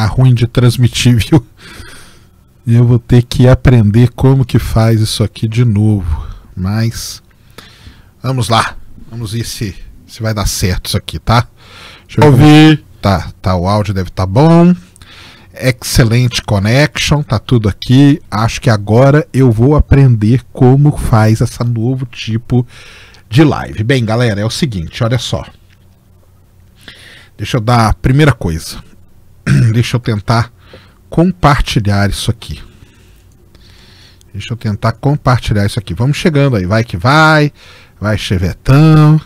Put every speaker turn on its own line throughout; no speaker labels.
tá ruim de transmitir, viu? Eu vou ter que aprender como que faz isso aqui de novo. Mas vamos lá. Vamos ver se, se vai dar certo isso aqui, tá? Deixa eu ouvir. Tá, tá, o áudio deve estar tá bom. Excelente connection, tá tudo aqui. Acho que agora eu vou aprender como faz essa novo tipo de live. Bem, galera, é o seguinte, olha só. Deixa eu dar a primeira coisa. Deixa eu tentar compartilhar isso aqui. Deixa eu tentar compartilhar isso aqui. Vamos chegando aí, vai que vai. Vai chevetão.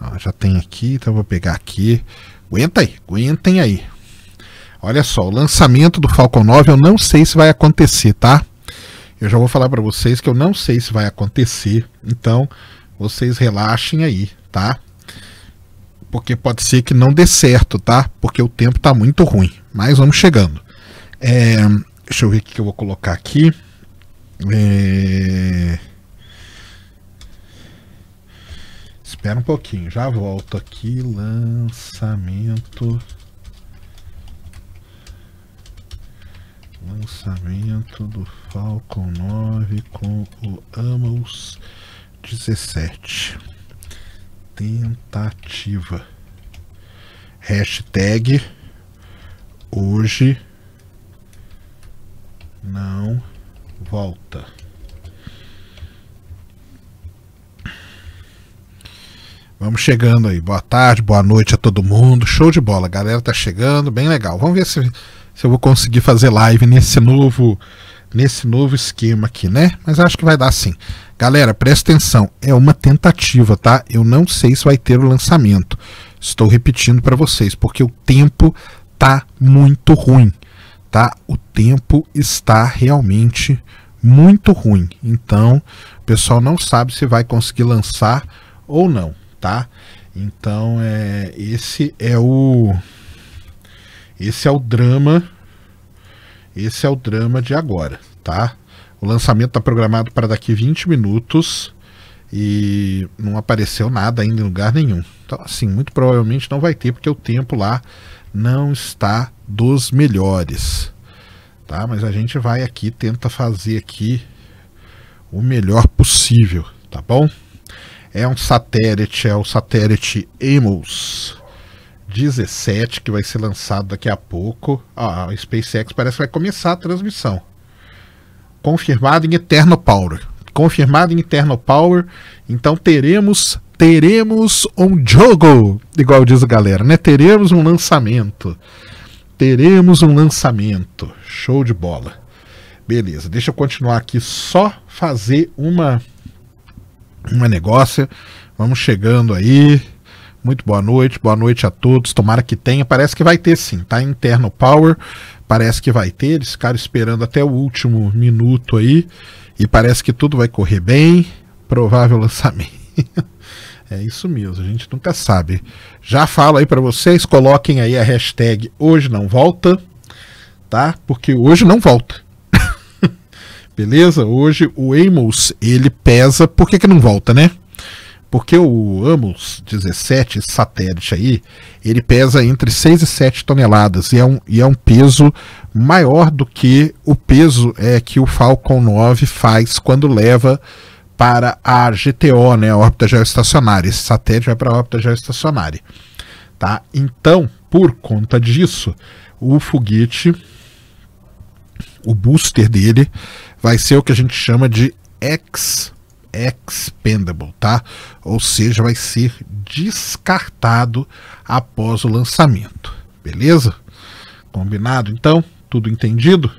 Ó, já tem aqui, então vou pegar aqui. Aguenta aí, aguentem aí. Olha só, o lançamento do Falcon 9 eu não sei se vai acontecer, tá? Eu já vou falar para vocês que eu não sei se vai acontecer, então vocês relaxem aí, tá? porque pode ser que não dê certo, tá? Porque o tempo está muito ruim. Mas vamos chegando. É, deixa eu ver o que eu vou colocar aqui. É... Espera um pouquinho, já volto aqui. Lançamento. Lançamento do Falcon 9 com o Amos 17 tentativa. Hashtag hoje não volta. Vamos chegando aí. Boa tarde, boa noite a todo mundo. Show de bola. A galera tá chegando, bem legal. Vamos ver se, se eu vou conseguir fazer live nesse novo nesse novo esquema aqui, né? Mas acho que vai dar sim. Galera, presta atenção, é uma tentativa, tá? Eu não sei se vai ter o lançamento. Estou repetindo para vocês, porque o tempo tá muito ruim, tá? O tempo está realmente muito ruim. Então, o pessoal não sabe se vai conseguir lançar ou não, tá? Então, é, esse é o esse é o drama esse é o drama de agora, tá? O lançamento está programado para daqui 20 minutos e não apareceu nada ainda em lugar nenhum. Então, assim, muito provavelmente não vai ter, porque o tempo lá não está dos melhores. Tá? Mas a gente vai aqui, tenta fazer aqui o melhor possível, tá bom? É um satélite, é o satélite Emos. 17, que vai ser lançado daqui a pouco. a SpaceX parece que vai começar a transmissão. Confirmado em Eterno Power. Confirmado em Eterno Power. Então teremos teremos um jogo, igual diz a galera, né? Teremos um lançamento. Teremos um lançamento. Show de bola. Beleza, deixa eu continuar aqui só fazer uma uma negócio. Vamos chegando aí. Muito boa noite, boa noite a todos. Tomara que tenha. Parece que vai ter sim, tá? Interno Power, parece que vai ter. Eles ficaram esperando até o último minuto aí. E parece que tudo vai correr bem. Provável lançamento. é isso mesmo, a gente nunca sabe. Já falo aí para vocês, coloquem aí a hashtag hoje não volta, tá? Porque hoje não volta. Beleza? Hoje o Amos, ele pesa. Por que, que não volta, né? Porque o Amos 17, esse satélite aí, ele pesa entre 6 e 7 toneladas e é um, e é um peso maior do que o peso é que o Falcon 9 faz quando leva para a GTO, né, a órbita geoestacionária. Esse satélite vai para a órbita geoestacionária. Tá? Então, por conta disso, o foguete, o booster dele, vai ser o que a gente chama de X expendable, tá? Ou seja, vai ser descartado após o lançamento. Beleza? Combinado então? Tudo entendido?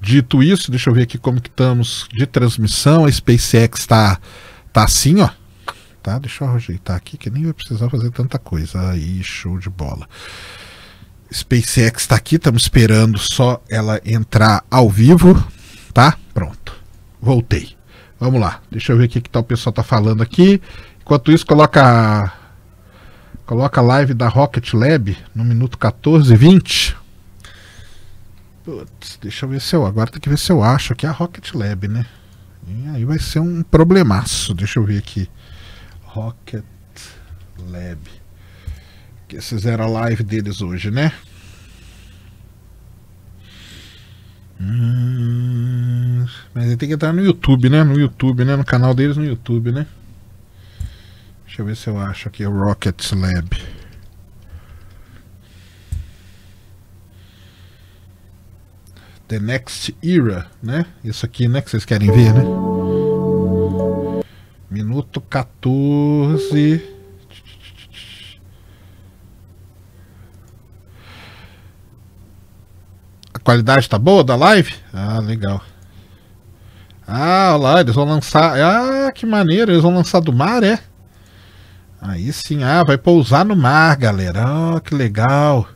Dito isso, deixa eu ver aqui como que estamos de transmissão. A SpaceX está tá assim, ó. Tá? Deixa eu ajeitar aqui que nem vai precisar fazer tanta coisa. Aí, show de bola. SpaceX está aqui, estamos esperando só ela entrar ao vivo, tá? Pronto. Voltei. Vamos lá, deixa eu ver o que, que tá, o pessoal tá falando aqui. Enquanto isso, coloca coloca a live da Rocket Lab no minuto 14 e 20. Putz, deixa eu ver se eu. Agora tem que ver se eu acho que é a Rocket Lab, né? E aí vai ser um problemaço. Deixa eu ver aqui. Rocket Lab. Que fizeram a live deles hoje, né? Hum, mas ele tem que entrar no YouTube, né? No YouTube, né? No canal deles no YouTube, né? Deixa eu ver se eu acho aqui. Rocket Lab. The Next Era, né? Isso aqui, né? Que vocês querem ver, né? Minuto 14. qualidade está boa da live? Ah, legal. Ah, lá, eles vão lançar. Ah, que maneiro, eles vão lançar do mar, é? Aí sim, ah, vai pousar no mar, galera. Ah, oh, que legal.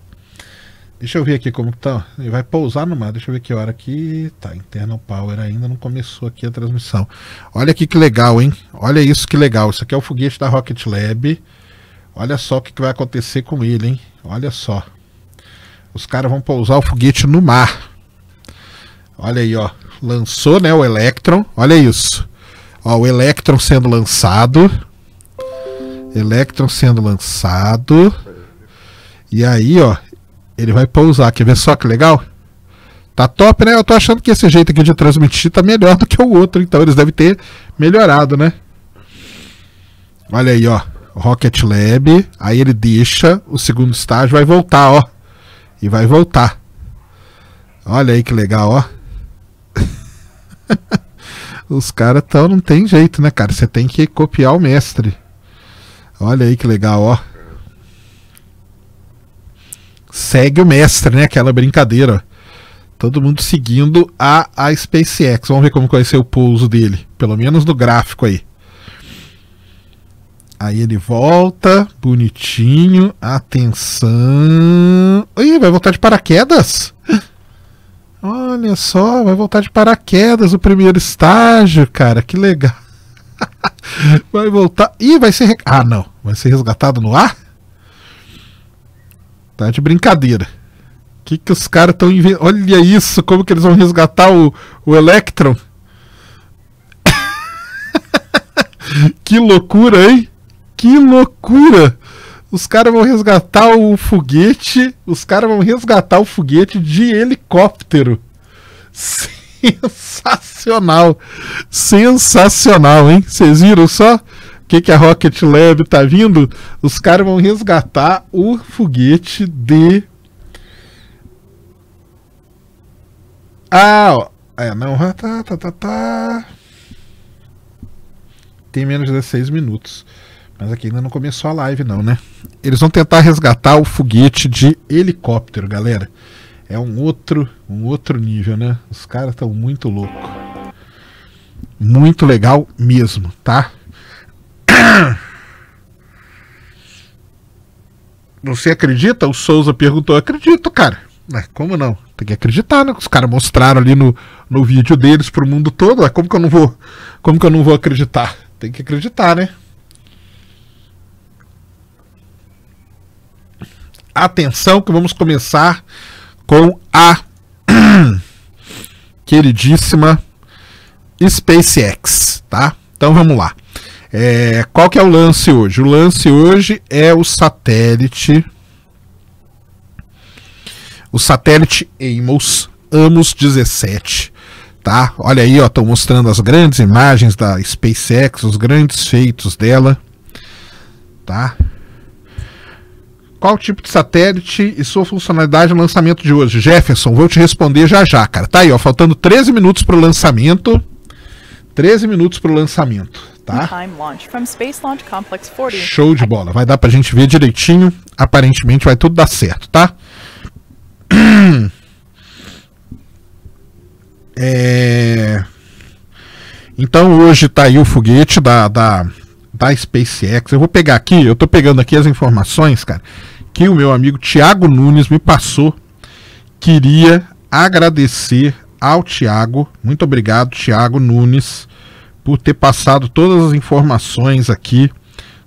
Deixa eu ver aqui como tá. Ele vai pousar no mar. Deixa eu ver que hora aqui. Tá, Internal Power ainda não começou aqui a transmissão. Olha aqui que legal, hein? Olha isso que legal. Isso aqui é o foguete da Rocket Lab. Olha só o que, que vai acontecer com ele, hein? Olha só. Os caras vão pousar o foguete no mar. Olha aí, ó. Lançou, né, o Electron. Olha isso. Ó, o Electron sendo lançado. Electron sendo lançado. E aí, ó, ele vai pousar. Quer ver só que legal? Tá top, né? Eu tô achando que esse jeito aqui de transmitir tá melhor do que o outro, então eles devem ter melhorado, né? Olha aí, ó. Rocket Lab. Aí ele deixa o segundo estágio, vai voltar, ó e vai voltar. Olha aí que legal, ó. Os caras tão, não tem jeito, né, cara? Você tem que copiar o mestre. Olha aí que legal, ó. Segue o mestre, né? Aquela brincadeira. Todo mundo seguindo a, a SpaceX. Vamos ver como vai ser o pouso dele. Pelo menos no gráfico aí. Aí ele volta, bonitinho, atenção. Ih, vai voltar de paraquedas? Olha só, vai voltar de paraquedas o primeiro estágio, cara, que legal. Vai voltar. Ih, vai ser. Ah, não. Vai ser resgatado no ar? Tá de brincadeira. O que, que os caras estão inventando? Olha isso, como que eles vão resgatar o, o Electron? que loucura, hein? que loucura! Os caras vão resgatar o foguete. Os caras vão resgatar o foguete de helicóptero. Sensacional! Sensacional, hein? Vocês viram só? O que, que a Rocket Lab tá vindo? Os caras vão resgatar o foguete de. Ah, ó. É, não. Ah, tá, tá, tá, tá. Tem menos de 16 minutos. Mas aqui ainda não começou a live, não, né? Eles vão tentar resgatar o foguete de helicóptero, galera. É um outro, um outro nível, né? Os caras estão muito loucos. Muito legal mesmo, tá? Você acredita? O Souza perguntou. Acredito, cara. Mas como não? Tem que acreditar, né? Os caras mostraram ali no, no vídeo deles pro mundo todo. Como que eu não vou, como que eu não vou acreditar? Tem que acreditar, né? atenção que vamos começar com a queridíssima SpaceX, tá? Então vamos lá. É, qual que é o lance hoje? O lance hoje é o satélite, o satélite Amos, Amos 17, tá? Olha aí, ó, estão mostrando as grandes imagens da SpaceX, os grandes feitos dela, tá? Qual tipo de satélite e sua funcionalidade no lançamento de hoje? Jefferson, vou te responder já já, cara. Tá aí, ó, faltando 13 minutos para o lançamento. 13 minutos para o lançamento, tá? Show de bola. Vai dar para a gente ver direitinho. Aparentemente vai tudo dar certo, tá? É... Então hoje tá aí o foguete da, da da SpaceX. Eu vou pegar aqui, eu tô pegando aqui as informações, cara, que o meu amigo Tiago Nunes me passou. Queria agradecer ao Tiago. Muito obrigado, Tiago Nunes, por ter passado todas as informações aqui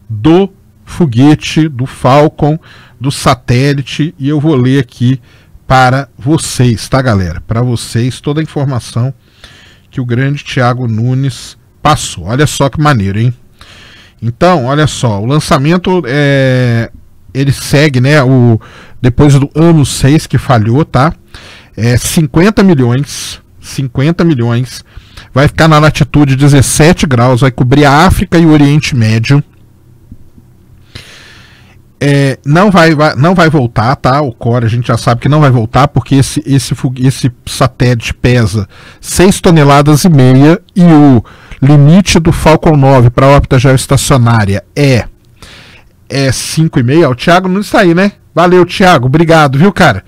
do foguete, do Falcon, do satélite. E eu vou ler aqui para vocês, tá, galera? Para vocês toda a informação que o grande Tiago Nunes passou. Olha só que maneiro, hein? Então, olha só, o lançamento é, ele segue, né? O, depois do ano 6 que falhou, tá? É 50 milhões. 50 milhões. Vai ficar na latitude 17 graus, vai cobrir a África e o Oriente Médio. É, não, vai, vai, não vai voltar, tá? O Core a gente já sabe que não vai voltar, porque esse, esse, esse satélite pesa 6 toneladas e meia e o Limite do Falcon 9 para órbita geoestacionária é é 5,5. O Thiago não está aí, né? Valeu, Thiago. Obrigado, viu, cara?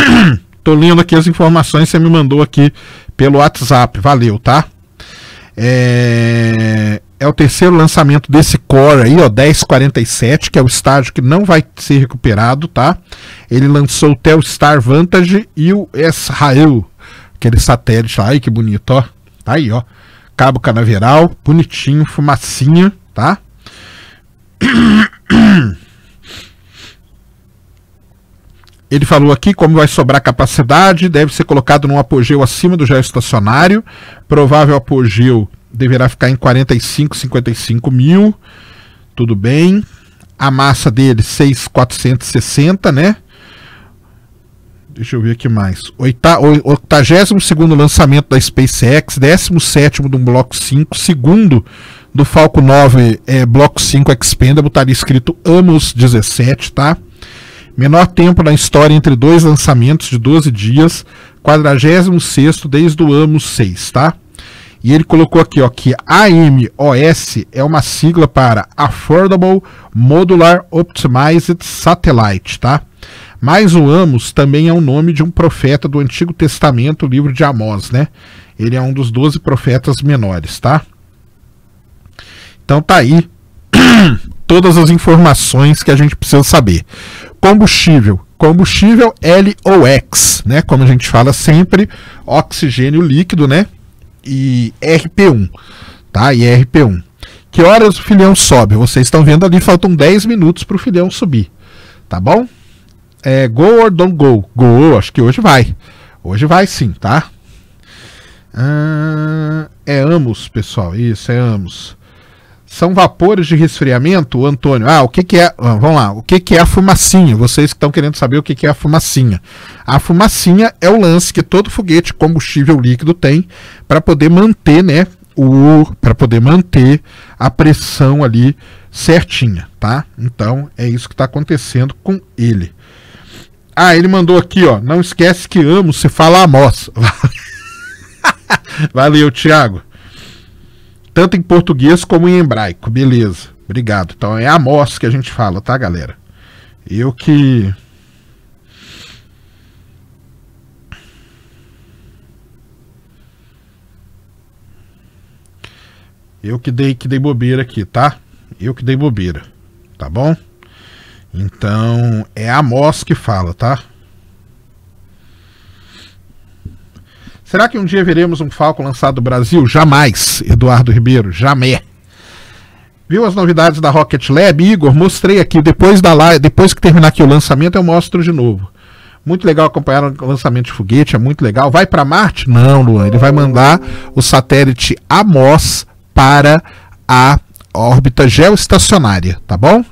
Tô lendo aqui as informações que você me mandou aqui pelo WhatsApp. Valeu, tá? É... é o terceiro lançamento desse core aí, ó, 1047, que é o estágio que não vai ser recuperado, tá? Ele lançou o Telstar Vantage e o Israel, aquele satélite lá. Ai, que bonito, ó. Tá aí, ó. Cabo Canaveral, bonitinho, fumacinha, tá? Ele falou aqui como vai sobrar capacidade, deve ser colocado num apogeu acima do geoestacionário. Provável apogeu deverá ficar em 45, 55 mil. Tudo bem. A massa dele, 6,460, né? Deixa eu ver aqui mais. 82 lançamento da SpaceX, 17 do Bloco 5, segundo do Falco 9 é, Bloco 5 Expendable, estaria tá escrito Amos 17, tá? Menor tempo na história entre dois lançamentos de 12 dias, 46 desde o Amos 6, tá? E ele colocou aqui ó, que AMOS é uma sigla para Affordable Modular Optimized Satellite, tá? Mas o Amos também é o nome de um profeta do Antigo Testamento, o livro de Amós, né? Ele é um dos doze profetas menores, tá? Então tá aí todas as informações que a gente precisa saber. Combustível. Combustível LOX, né? Como a gente fala sempre, oxigênio líquido, né? E RP1, tá? E RP1. Que horas o filhão sobe? Vocês estão vendo ali, faltam 10 minutos para o filhão subir, tá bom? é go or don't go? Go, acho que hoje vai. Hoje vai sim, tá? Ah, é Amos, pessoal. Isso, é Amos. São vapores de resfriamento, Antônio? Ah, o que, que é? Ah, vamos lá. O que, que é a fumacinha? Vocês que estão querendo saber o que, que é a fumacinha. A fumacinha é o lance que todo foguete combustível líquido tem para poder manter, né? O para poder manter a pressão ali certinha, tá? Então é isso que está acontecendo com ele. Ah, ele mandou aqui, ó. Não esquece que amo se fala Amos. Valeu, Thiago. Tanto em português como em hebraico. Beleza. Obrigado. Então é Amos que a gente fala, tá, galera? Eu que. Eu que dei, que dei bobeira aqui, tá? Eu que dei bobeira. Tá bom? Então, é a Mos que fala, tá? Será que um dia veremos um falco lançado do Brasil? Jamais, Eduardo Ribeiro, jamais. Viu as novidades da Rocket Lab, Igor? Mostrei aqui. Depois da live, depois que terminar aqui o lançamento, eu mostro de novo. Muito legal acompanhar o lançamento de foguete, é muito legal. Vai para Marte? Não, Luan. Ele vai mandar o satélite Amos para a órbita geoestacionária, tá bom?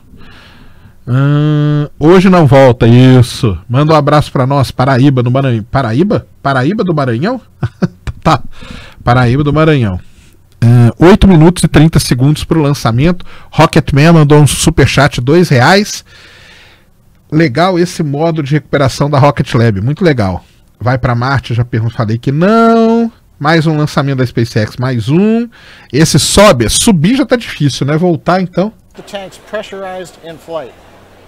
Ah, hoje não volta, isso. Manda um abraço para nós, Paraíba do Maranhão. Paraíba? Paraíba do Maranhão? tá. Paraíba do Maranhão. Uh, ah, 8 minutos e 30 segundos para o lançamento. Rocketman mandou um superchat de reais. Legal esse modo de recuperação da Rocket Lab, muito legal. Vai para Marte, já falei que não. Mais um lançamento da SpaceX, mais um. Esse sobe, subir já está difícil, né? Voltar então. The tanks pressurized in flight.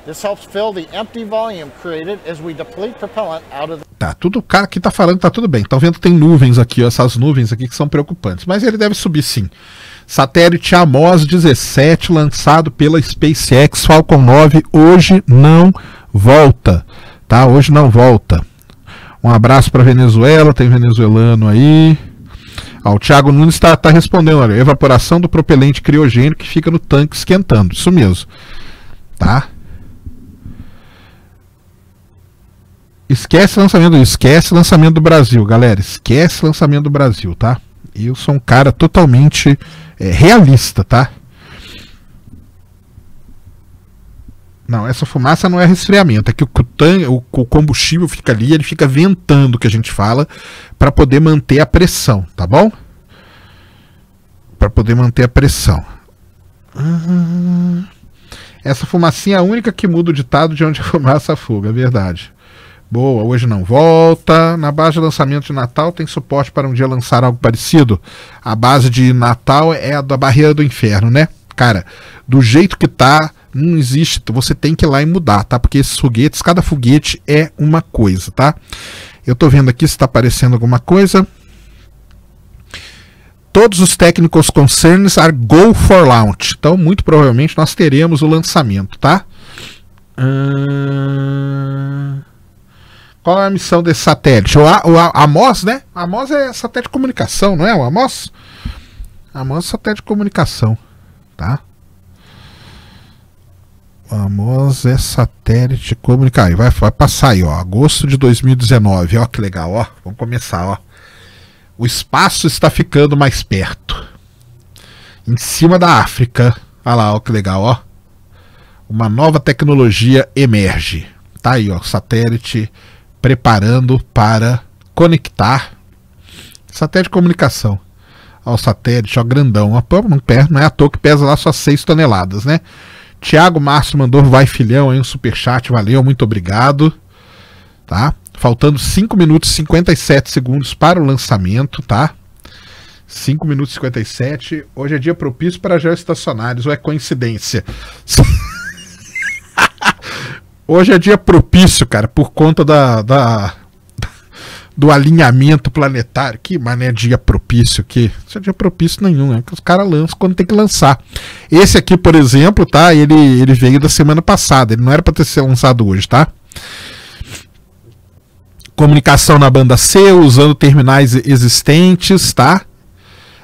This helps fill the empty volume created as we deplete propellant out of the Tá, tudo o cara que tá falando tá tudo bem. Estão tá vendo que tem nuvens aqui, ó, essas nuvens aqui que são preocupantes, mas ele deve subir sim. Satélite Amos 17 lançado pela SpaceX Falcon 9 hoje não volta, tá? Hoje não volta. Um abraço para Venezuela, tem venezuelano aí. Ah, o Thiago Nunes está tá respondendo, olha, evaporação do propelente criogênico que fica no tanque esquentando, isso mesmo, tá? Esquece lançamento, esquece lançamento do Brasil, galera. Esquece lançamento do Brasil, tá? Eu sou um cara totalmente é, realista, tá? Não, essa fumaça não é resfriamento, é que o, tan o, o combustível fica ali, ele fica ventando que a gente fala para poder manter a pressão, tá bom? Para poder manter a pressão. Uhum. Essa fumacinha é a única que muda o ditado de onde a fumaça fuga, é verdade. Boa, hoje não volta. Na base de lançamento de Natal tem suporte para um dia lançar algo parecido. A base de Natal é a da barreira do inferno, né? Cara, do jeito que tá, não existe. Você tem que ir lá e mudar, tá? Porque esses foguetes, cada foguete é uma coisa, tá? Eu tô vendo aqui se tá aparecendo alguma coisa. Todos os técnicos concerns are go for launch. Então, muito provavelmente, nós teremos o lançamento, tá? Uh... Qual é a missão desse satélite? O, a, o a, AMOS, né? AMOS é satélite de comunicação, não é? O AMOS? AMOS é satélite de comunicação, tá? O AMOS é satélite de comunicação. Vai, vai passar aí, ó. Agosto de 2019. Ó, que legal, ó. Vamos começar, ó. O espaço está ficando mais perto. Em cima da África. Olha lá, ó, que legal, ó. Uma nova tecnologia emerge. Tá aí, ó. Satélite preparando para conectar satélite de comunicação ao satélite, ó, grandão. A Pampa não, não é à toa que pesa lá só 6 toneladas, né? Tiago Márcio mandou vai filhão aí um superchat, valeu, muito obrigado. Tá? Faltando 5 minutos e 57 segundos para o lançamento, tá? 5 minutos e 57. Hoje é dia propício para geoestacionários, ou é coincidência? Hoje é dia propício, cara, por conta da, da do alinhamento planetário. Que mané dia propício que. Isso é dia propício nenhum, é que os caras lançam quando tem que lançar. Esse aqui, por exemplo, tá? Ele, ele veio da semana passada, ele não era para ter sido lançado hoje, tá? Comunicação na banda C, usando terminais existentes, tá?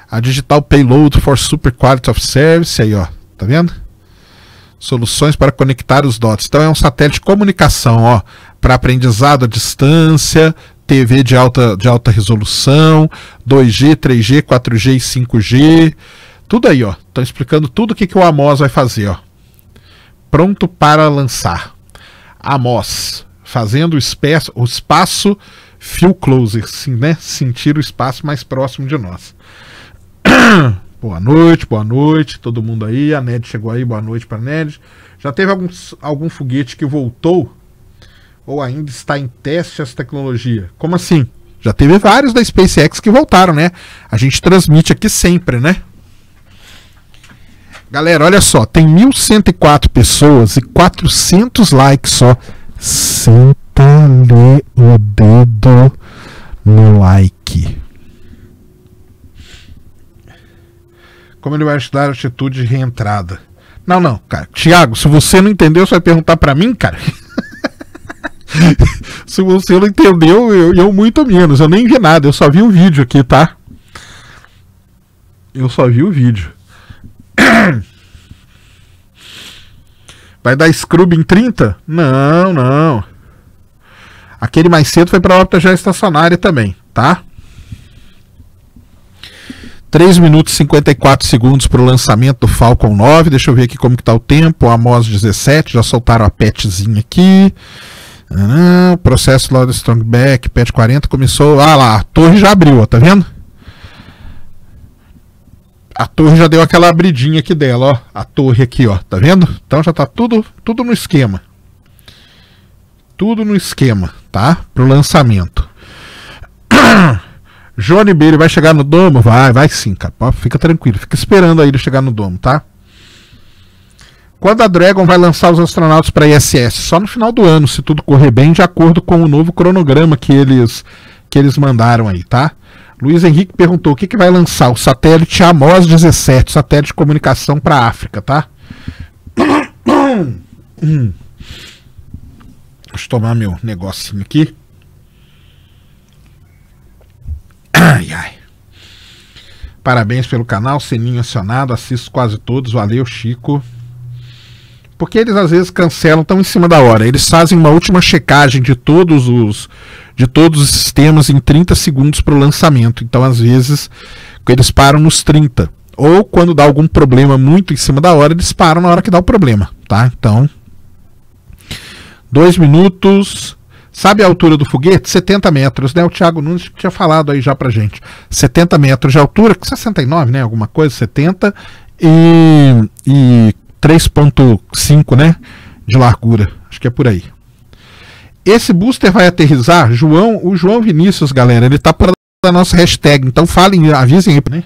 A Digital Payload for Super Quality of Service, aí ó, tá vendo? Soluções para conectar os dots. Então é um satélite de comunicação, ó, para aprendizado à distância, TV de alta, de alta resolução, 2G, 3G, 4G e 5G. Tudo aí, ó. Estão explicando tudo o que, que o Amos vai fazer, ó. Pronto para lançar. Amos, fazendo o espaço, o espaço feel closer, sim, né? Sentir o espaço mais próximo de nós. Boa noite, boa noite, todo mundo aí. A Ned chegou aí, boa noite para Ned. Já teve algum, algum foguete que voltou ou ainda está em teste essa tecnologia? Como assim? Já teve vários da SpaceX que voltaram, né? A gente transmite aqui sempre, né? Galera, olha só, tem 1.104 pessoas e 400 likes só. Senta-lhe o dedo no like. como ele vai estudar atitude de reentrada. Não, não, cara. Tiago, se você não entendeu, você vai perguntar para mim, cara? se você não entendeu, eu, eu muito menos. Eu nem vi nada, eu só vi o vídeo aqui, tá? Eu só vi o vídeo. Vai dar scrub em 30? Não, não. Aquele mais cedo foi para órbita já estacionária também, tá? 3 minutos e 54 segundos para o lançamento do Falcon 9. Deixa eu ver aqui como que tá o tempo. A Mos 17, já soltaram a petzinha aqui. o processo lá do Strongback, pet 40 começou. Ah lá, a torre já abriu, ó, tá vendo? A torre já deu aquela abridinha aqui dela, ó. A torre aqui, ó, tá vendo? Então já tá tudo, tudo no esquema. Tudo no esquema, tá? Pro lançamento. Johnny B, ele vai chegar no domo? Vai, vai sim, cara. Fica tranquilo, fica esperando aí ele chegar no domo, tá? Quando a Dragon vai lançar os astronautas para ISS? Só no final do ano, se tudo correr bem, de acordo com o novo cronograma que eles, que eles mandaram aí, tá? Luiz Henrique perguntou o que, que vai lançar o satélite Amos 17, satélite de comunicação para a África, tá? Hum. Deixa eu tomar meu negocinho aqui. Ai, ai. Parabéns pelo canal, sininho acionado, assisto quase todos, valeu, Chico. Porque eles às vezes cancelam, estão em cima da hora. Eles fazem uma última checagem de todos os de todos os sistemas em 30 segundos para o lançamento. Então, às vezes, eles param nos 30. Ou quando dá algum problema muito em cima da hora, eles param na hora que dá o problema, tá? Então, dois minutos. Sabe a altura do foguete? 70 metros, né? O Thiago Nunes tinha falado aí já pra gente. 70 metros de altura, 69, né? Alguma coisa, 70 e, e 3,5, né? De largura. Acho que é por aí. Esse booster vai aterrizar, João, o João Vinícius, galera, ele tá por da nossa hashtag, então falem, avisem aí, né?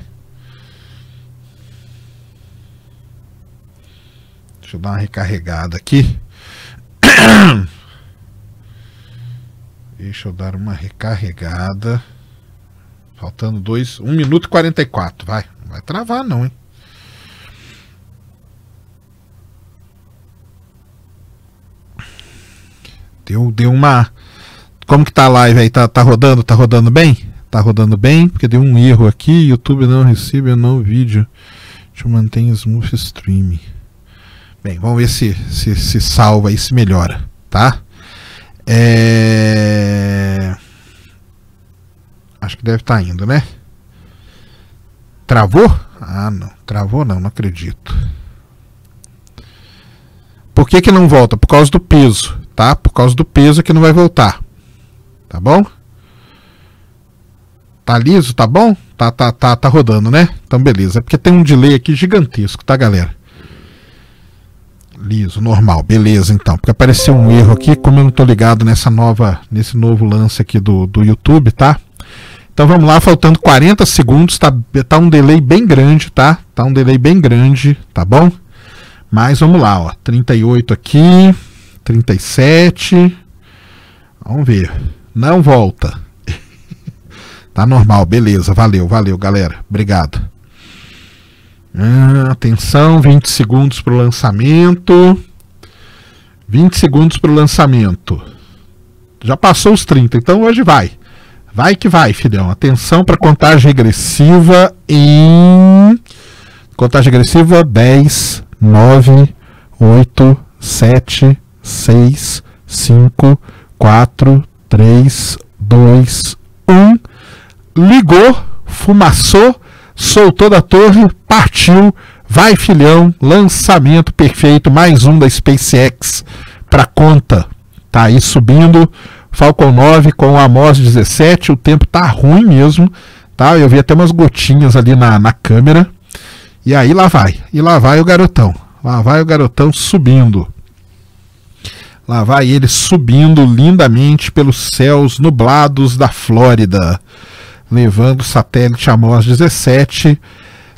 Deixa eu dar uma recarregada aqui. Deixa eu dar uma recarregada. Faltando dois, 1 um minuto e 44. Vai, não vai travar não, hein? Deu, deu uma. Como que tá a live aí? Tá, tá rodando? Tá rodando bem? Tá rodando bem? Porque deu um erro aqui. YouTube não recebe o novo vídeo. manter o smooth stream. Bem, vamos ver se, se se salva e se melhora, tá? É... Acho que deve estar tá indo, né? Travou? Ah, não. Travou não, não acredito. Por que, que não volta? Por causa do peso, tá? Por causa do peso que não vai voltar. Tá bom? Tá liso, tá bom? Tá, tá, tá, tá rodando, né? Então beleza. É porque tem um delay aqui gigantesco, tá, galera? liso, normal, beleza então. Porque apareceu um erro aqui, como eu não estou ligado nessa nova, nesse novo lance aqui do, do YouTube, tá? Então vamos lá, faltando 40 segundos, tá, tá um delay bem grande, tá? Tá um delay bem grande, tá bom? Mas vamos lá, ó, 38 aqui, 37. Vamos ver. Não volta. tá normal, beleza. Valeu, valeu, galera. Obrigado. Ah, atenção, 20 segundos para o lançamento. 20 segundos para o lançamento. Já passou os 30, então hoje vai. Vai que vai, Fidel. Atenção para contagem regressiva em. Contagem regressiva 10, 9, 8, 7, 6, 5, 4, 3, 2, 1. Ligou, fumaçou, soltou da torre, partiu, vai filhão, lançamento perfeito, mais um da SpaceX para conta. Tá aí subindo, Falcon 9 com a Amos 17, o tempo tá ruim mesmo, tá? Eu vi até umas gotinhas ali na, na câmera. E aí lá vai, e lá vai o garotão, lá vai o garotão subindo. Lá vai ele subindo lindamente pelos céus nublados da Flórida levando o satélite a Mós 17.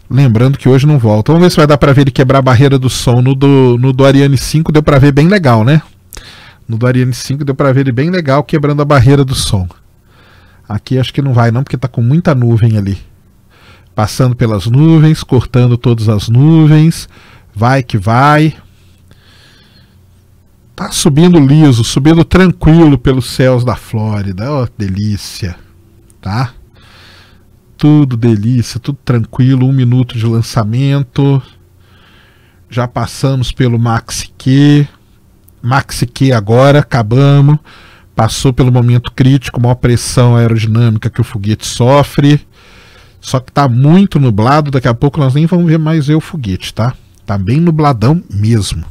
Lembrando que hoje não volta. Vamos ver se vai dar para ver ele quebrar a barreira do som. No do, no do Ariane 5 deu para ver bem legal, né? No do Ariane 5 deu para ver ele bem legal quebrando a barreira do som. Aqui acho que não vai não, porque está com muita nuvem ali. Passando pelas nuvens, cortando todas as nuvens. Vai que vai. Tá subindo liso, subindo tranquilo pelos céus da Flórida. Ó, oh, delícia. Tá? tudo delícia, tudo tranquilo, um minuto de lançamento. Já passamos pelo Maxi Q. Maxi Q agora, acabamos. Passou pelo momento crítico, maior pressão aerodinâmica que o foguete sofre. Só que tá muito nublado, daqui a pouco nós nem vamos ver mais ver o foguete, tá? Tá bem nubladão mesmo.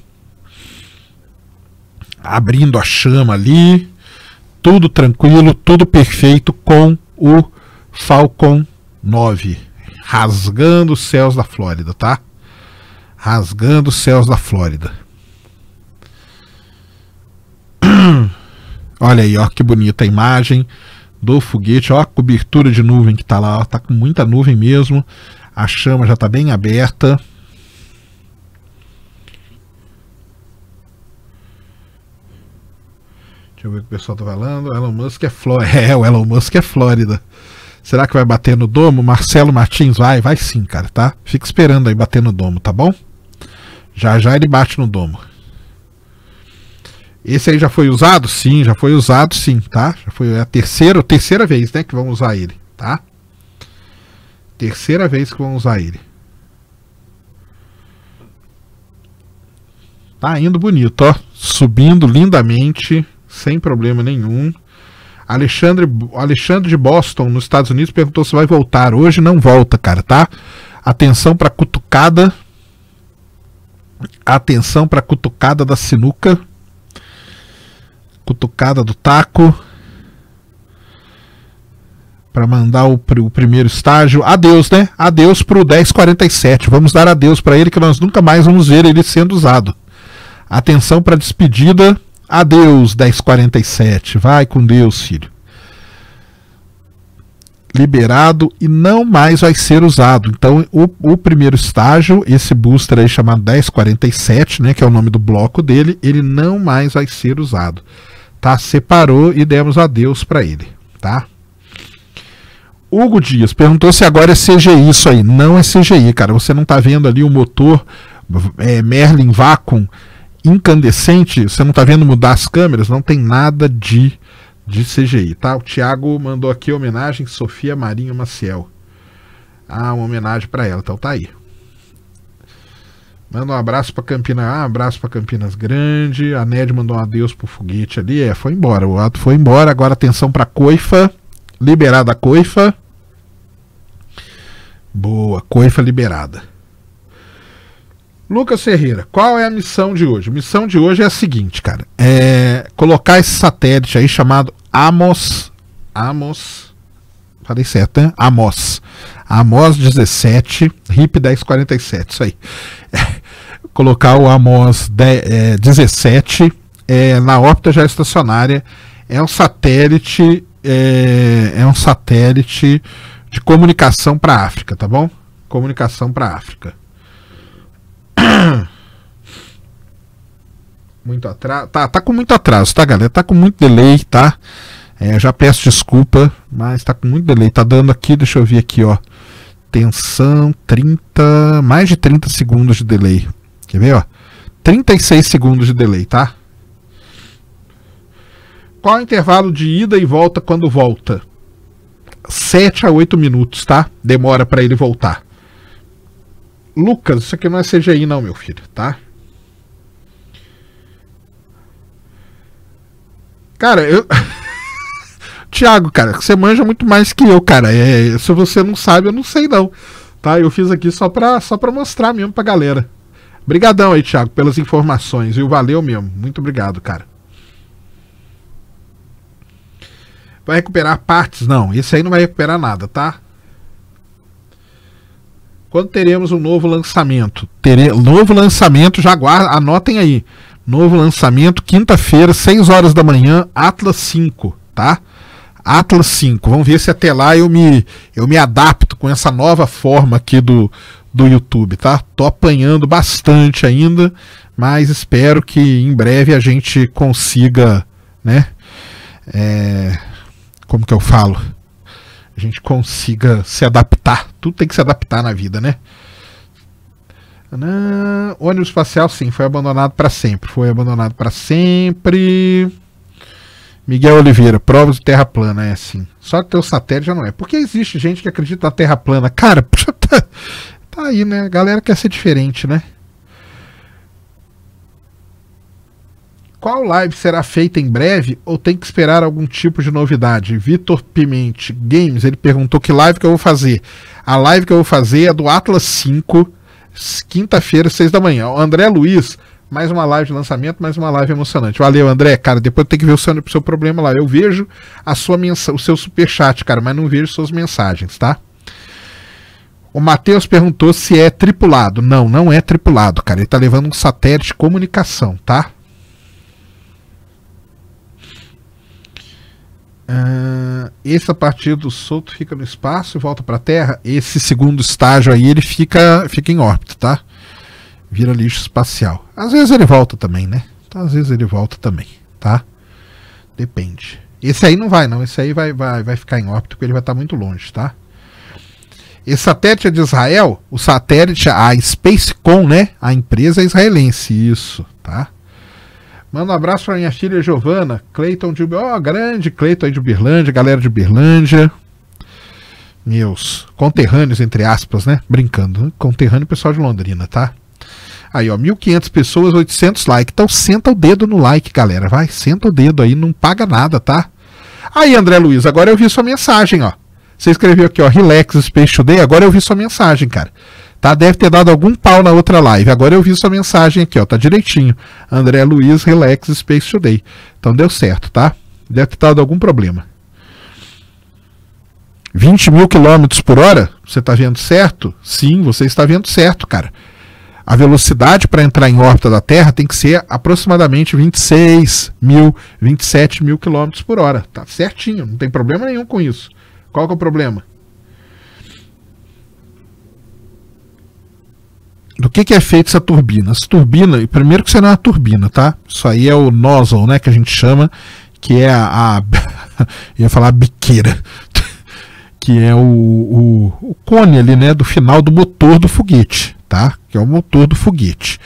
Abrindo a chama ali, tudo tranquilo, tudo perfeito com o Falcon 9, rasgando os céus da Flórida, tá? Rasgando os céus da Flórida. Olha aí, ó, que bonita a imagem do foguete, ó, a cobertura de nuvem que tá lá, ó, tá com muita nuvem mesmo. A chama já tá bem aberta. Deixa eu ver o que o pessoal tá falando. Elon Musk é Flórida. É, o Elon Musk é Flórida. Será que vai bater no domo? Marcelo Martins vai? Vai sim, cara, tá? Fica esperando aí bater no domo, tá bom? Já já ele bate no domo. Esse aí já foi usado? Sim, já foi usado sim, tá? Já foi é a terceira, terceira vez, né, que vão usar ele, tá? Terceira vez que vão usar ele. Tá indo bonito, ó. Subindo lindamente, sem problema nenhum. Alexandre, Alexandre de Boston, nos Estados Unidos, perguntou se vai voltar. Hoje não volta, cara, tá? Atenção para cutucada. Atenção para cutucada da sinuca. Cutucada do taco. Para mandar o, o, primeiro estágio. Adeus, né? Adeus pro 1047. Vamos dar adeus para ele que nós nunca mais vamos ver ele sendo usado. Atenção para despedida Adeus, 1047. Vai com Deus, filho. Liberado e não mais vai ser usado. Então, o, o primeiro estágio, esse booster aí chamado 1047, né, que é o nome do bloco dele, ele não mais vai ser usado. Tá? Separou e demos adeus para ele, tá? Hugo Dias perguntou se agora é CGI isso aí. Não é CGI, cara. Você não está vendo ali o motor é, Merlin Vacuum incandescente, você não está vendo mudar as câmeras, não tem nada de, de CGI, tá? O Thiago mandou aqui homenagem Sofia Marinho Maciel. Ah, uma homenagem para ela, então tá aí. Manda um abraço para Campinas, ah, um abraço para Campinas Grande. A Ned mandou um adeus pro foguete ali, é, foi embora, o ato foi embora. Agora atenção para coifa, liberada a coifa. Boa, coifa liberada. Lucas Ferreira, qual é a missão de hoje? A missão de hoje é a seguinte, cara. É colocar esse satélite aí chamado Amos. Amos. Falei certo, né? Amos. Amos 17, RIP 1047, isso aí. É, colocar o Amos de, é, 17 é, na órbita já estacionária. É um satélite. É, é um satélite de comunicação para a África, tá bom? Comunicação para a África. muito atraso. Tá, tá com muito atraso, tá, galera? Tá com muito delay, tá? É, já peço desculpa, mas tá com muito delay. Tá dando aqui, deixa eu ver aqui, ó. Tensão, 30. Mais de 30 segundos de delay. Quer ver, ó? 36 segundos de delay, tá? Qual é o intervalo de ida e volta quando volta? 7 a 8 minutos, tá? Demora para ele voltar. Lucas, isso aqui não é CGI não, meu filho, tá? Cara, eu... Tiago, cara, você manja muito mais que eu, cara. É, se você não sabe, eu não sei não. Tá? Eu fiz aqui só pra, só pra mostrar mesmo pra galera. Obrigadão aí, Tiago, pelas informações, viu? Valeu mesmo. Muito obrigado, cara. Vai recuperar partes? Não, esse aí não vai recuperar nada, tá? Quando teremos um novo lançamento? Tere... Novo lançamento, já aguarda, anotem aí. Novo lançamento, quinta-feira, 6 horas da manhã, Atlas 5, tá? Atlas 5. Vamos ver se até lá eu me, eu me adapto com essa nova forma aqui do, do YouTube, tá? Tô apanhando bastante ainda, mas espero que em breve a gente consiga, né? É, como que eu falo? a gente consiga se adaptar. Tudo tem que se adaptar na vida, né? ônibus espacial, sim, foi abandonado para sempre. Foi abandonado para sempre. Miguel Oliveira, provas de terra plana, é assim Só que o satélite já não é. Porque existe gente que acredita na terra plana. Cara, tá, tá aí, né? A galera quer ser diferente, né? Qual live será feita em breve ou tem que esperar algum tipo de novidade? Vitor Pimente Games, ele perguntou que live que eu vou fazer. A live que eu vou fazer é do Atlas 5, quinta-feira, 6 da manhã. O André Luiz, mais uma live de lançamento, mais uma live emocionante. Valeu, André, cara. Depois tem que ver o seu, o seu problema lá. Eu vejo a sua o seu super chat, cara, mas não vejo suas mensagens, tá? O Matheus perguntou se é tripulado. Não, não é tripulado, cara. Ele tá levando um satélite de comunicação, tá? Uh, esse a partir do solto fica no espaço e volta para a Terra. Esse segundo estágio aí ele fica, fica em órbita, tá? Vira lixo espacial. Às vezes ele volta também, né? Então, às vezes ele volta também, tá? Depende. Esse aí não vai, não. Esse aí vai, vai, vai ficar em órbita porque ele vai estar tá muito longe, tá? Esse satélite é de Israel. O satélite, a Spacecom, né? A empresa é israelense, isso, tá? Manda um abraço para minha filha Giovana, Cleiton de Uberlândia. Ó, oh, grande Cleiton de Uberlândia, galera de Uberlândia. Meus conterrâneos, entre aspas, né? Brincando. Né? Conterrâneo pessoal de Londrina, tá? Aí, ó, 1.500 pessoas, 800 likes. Então, senta o dedo no like, galera. Vai, senta o dedo aí, não paga nada, tá? Aí, André Luiz, agora eu vi sua mensagem, ó. Você escreveu aqui, ó, Relax Space Today. Agora eu vi sua mensagem, cara tá? Deve ter dado algum pau na outra live. Agora eu vi sua mensagem aqui, ó, tá direitinho. André Luiz Relax Space Today. Então deu certo, tá? Deve ter dado algum problema. 20 mil quilômetros por hora? Você está vendo certo? Sim, você está vendo certo, cara. A velocidade para entrar em órbita da Terra tem que ser aproximadamente 26 mil, 27 mil quilômetros por hora. Tá certinho, não tem problema nenhum com isso. Qual que é o problema? do que, que é feita essa turbina. Essa turbina, primeiro que é uma turbina, tá? Isso aí é o nozzle, né, que a gente chama, que é a, a ia falar a biqueira, que é o, o, o, cone ali, né, do final do motor do foguete, tá? Que é o motor do foguete.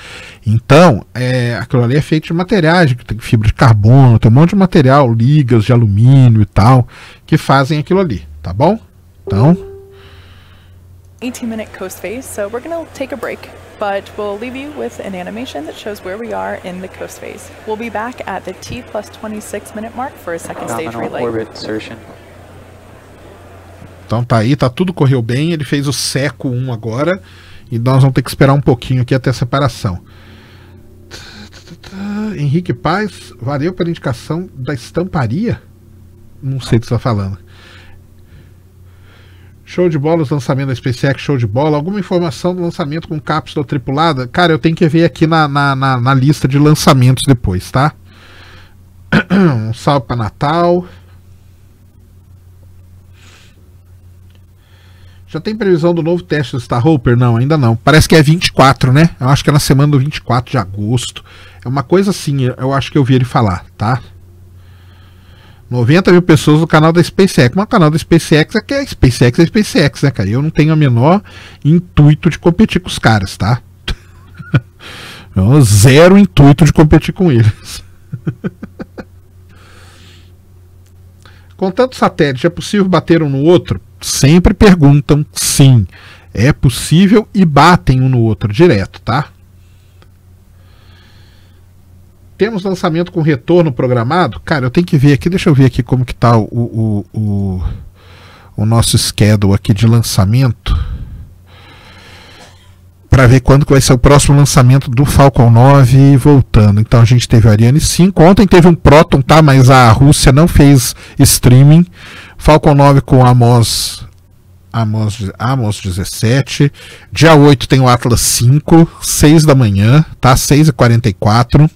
Então, é, aquilo ali é feito de materiais, que tem fibra de carbono, tem um monte de material, ligas de alumínio e tal, que fazem aquilo ali, tá bom? Então, 18 minute coast phase, so we're gonna take a break, but we'll leave you with an animation that shows where we are in the coast phase. We'll be back at the T plus 26 minute mark for a second stage relay. Orbit insertion. Então tá aí, tá tudo correu bem, ele fez o seco 1 agora, e nós vamos ter que esperar um pouquinho aqui até a separação. Henrique Paz, valeu pela indicação da estamparia? Não sei do que você está falando. Show de bola, os lançamentos da SpaceX, show de bola. Alguma informação do lançamento com cápsula tripulada? Cara, eu tenho que ver aqui na, na, na, na lista de lançamentos depois, tá? Um salve para Natal. Já tem previsão do novo teste do Star Hopper? Não, ainda não. Parece que é 24, né? Eu acho que é na semana do 24 de agosto. É uma coisa assim, eu acho que eu vi ele falar, tá? 90 mil pessoas no canal da SpaceX. Mas o canal da SpaceX é que é SpaceX, é SpaceX, né, cara? eu não tenho a menor intuito de competir com os caras, tá? Zero intuito de competir com eles. com tanto satélite, é possível bater um no outro? Sempre perguntam sim. É possível e batem um no outro direto, tá? temos lançamento com retorno programado? Cara, eu tenho que ver aqui, deixa eu ver aqui como que tá o, o, o, o nosso schedule aqui de lançamento. Para ver quando que vai ser o próximo lançamento do Falcon 9 voltando. Então a gente teve a Ariane 5. Ontem teve um Proton, tá? Mas a Rússia não fez streaming. Falcon 9 com Amos Amos, Amos 17. Dia 8 tem o Atlas 5, 6 da manhã, tá? 6h44.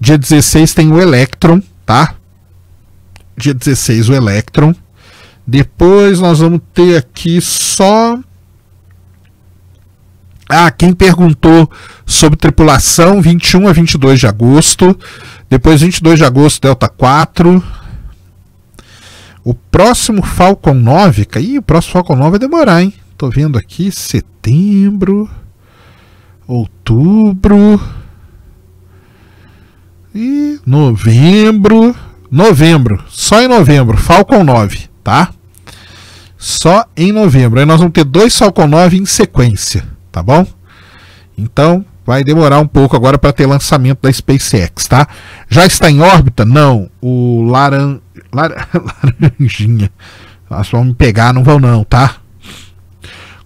Dia 16 tem o Electron, tá? Dia 16 o Electron. Depois nós vamos ter aqui só. Ah, quem perguntou sobre tripulação, 21 a 22 de agosto. Depois, 22 de agosto, Delta 4. O próximo Falcon 9, Ih, o próximo Falcon 9 vai demorar, hein? Tô vendo aqui setembro, outubro. E novembro, novembro, só em novembro, Falcon 9, tá? Só em novembro. Aí nós vamos ter dois Falcon 9 em sequência, tá bom? Então, vai demorar um pouco agora para ter lançamento da SpaceX, tá? Já está em órbita? Não. O laran... Lar... laranjinha. as vão me pegar, não vão não, tá?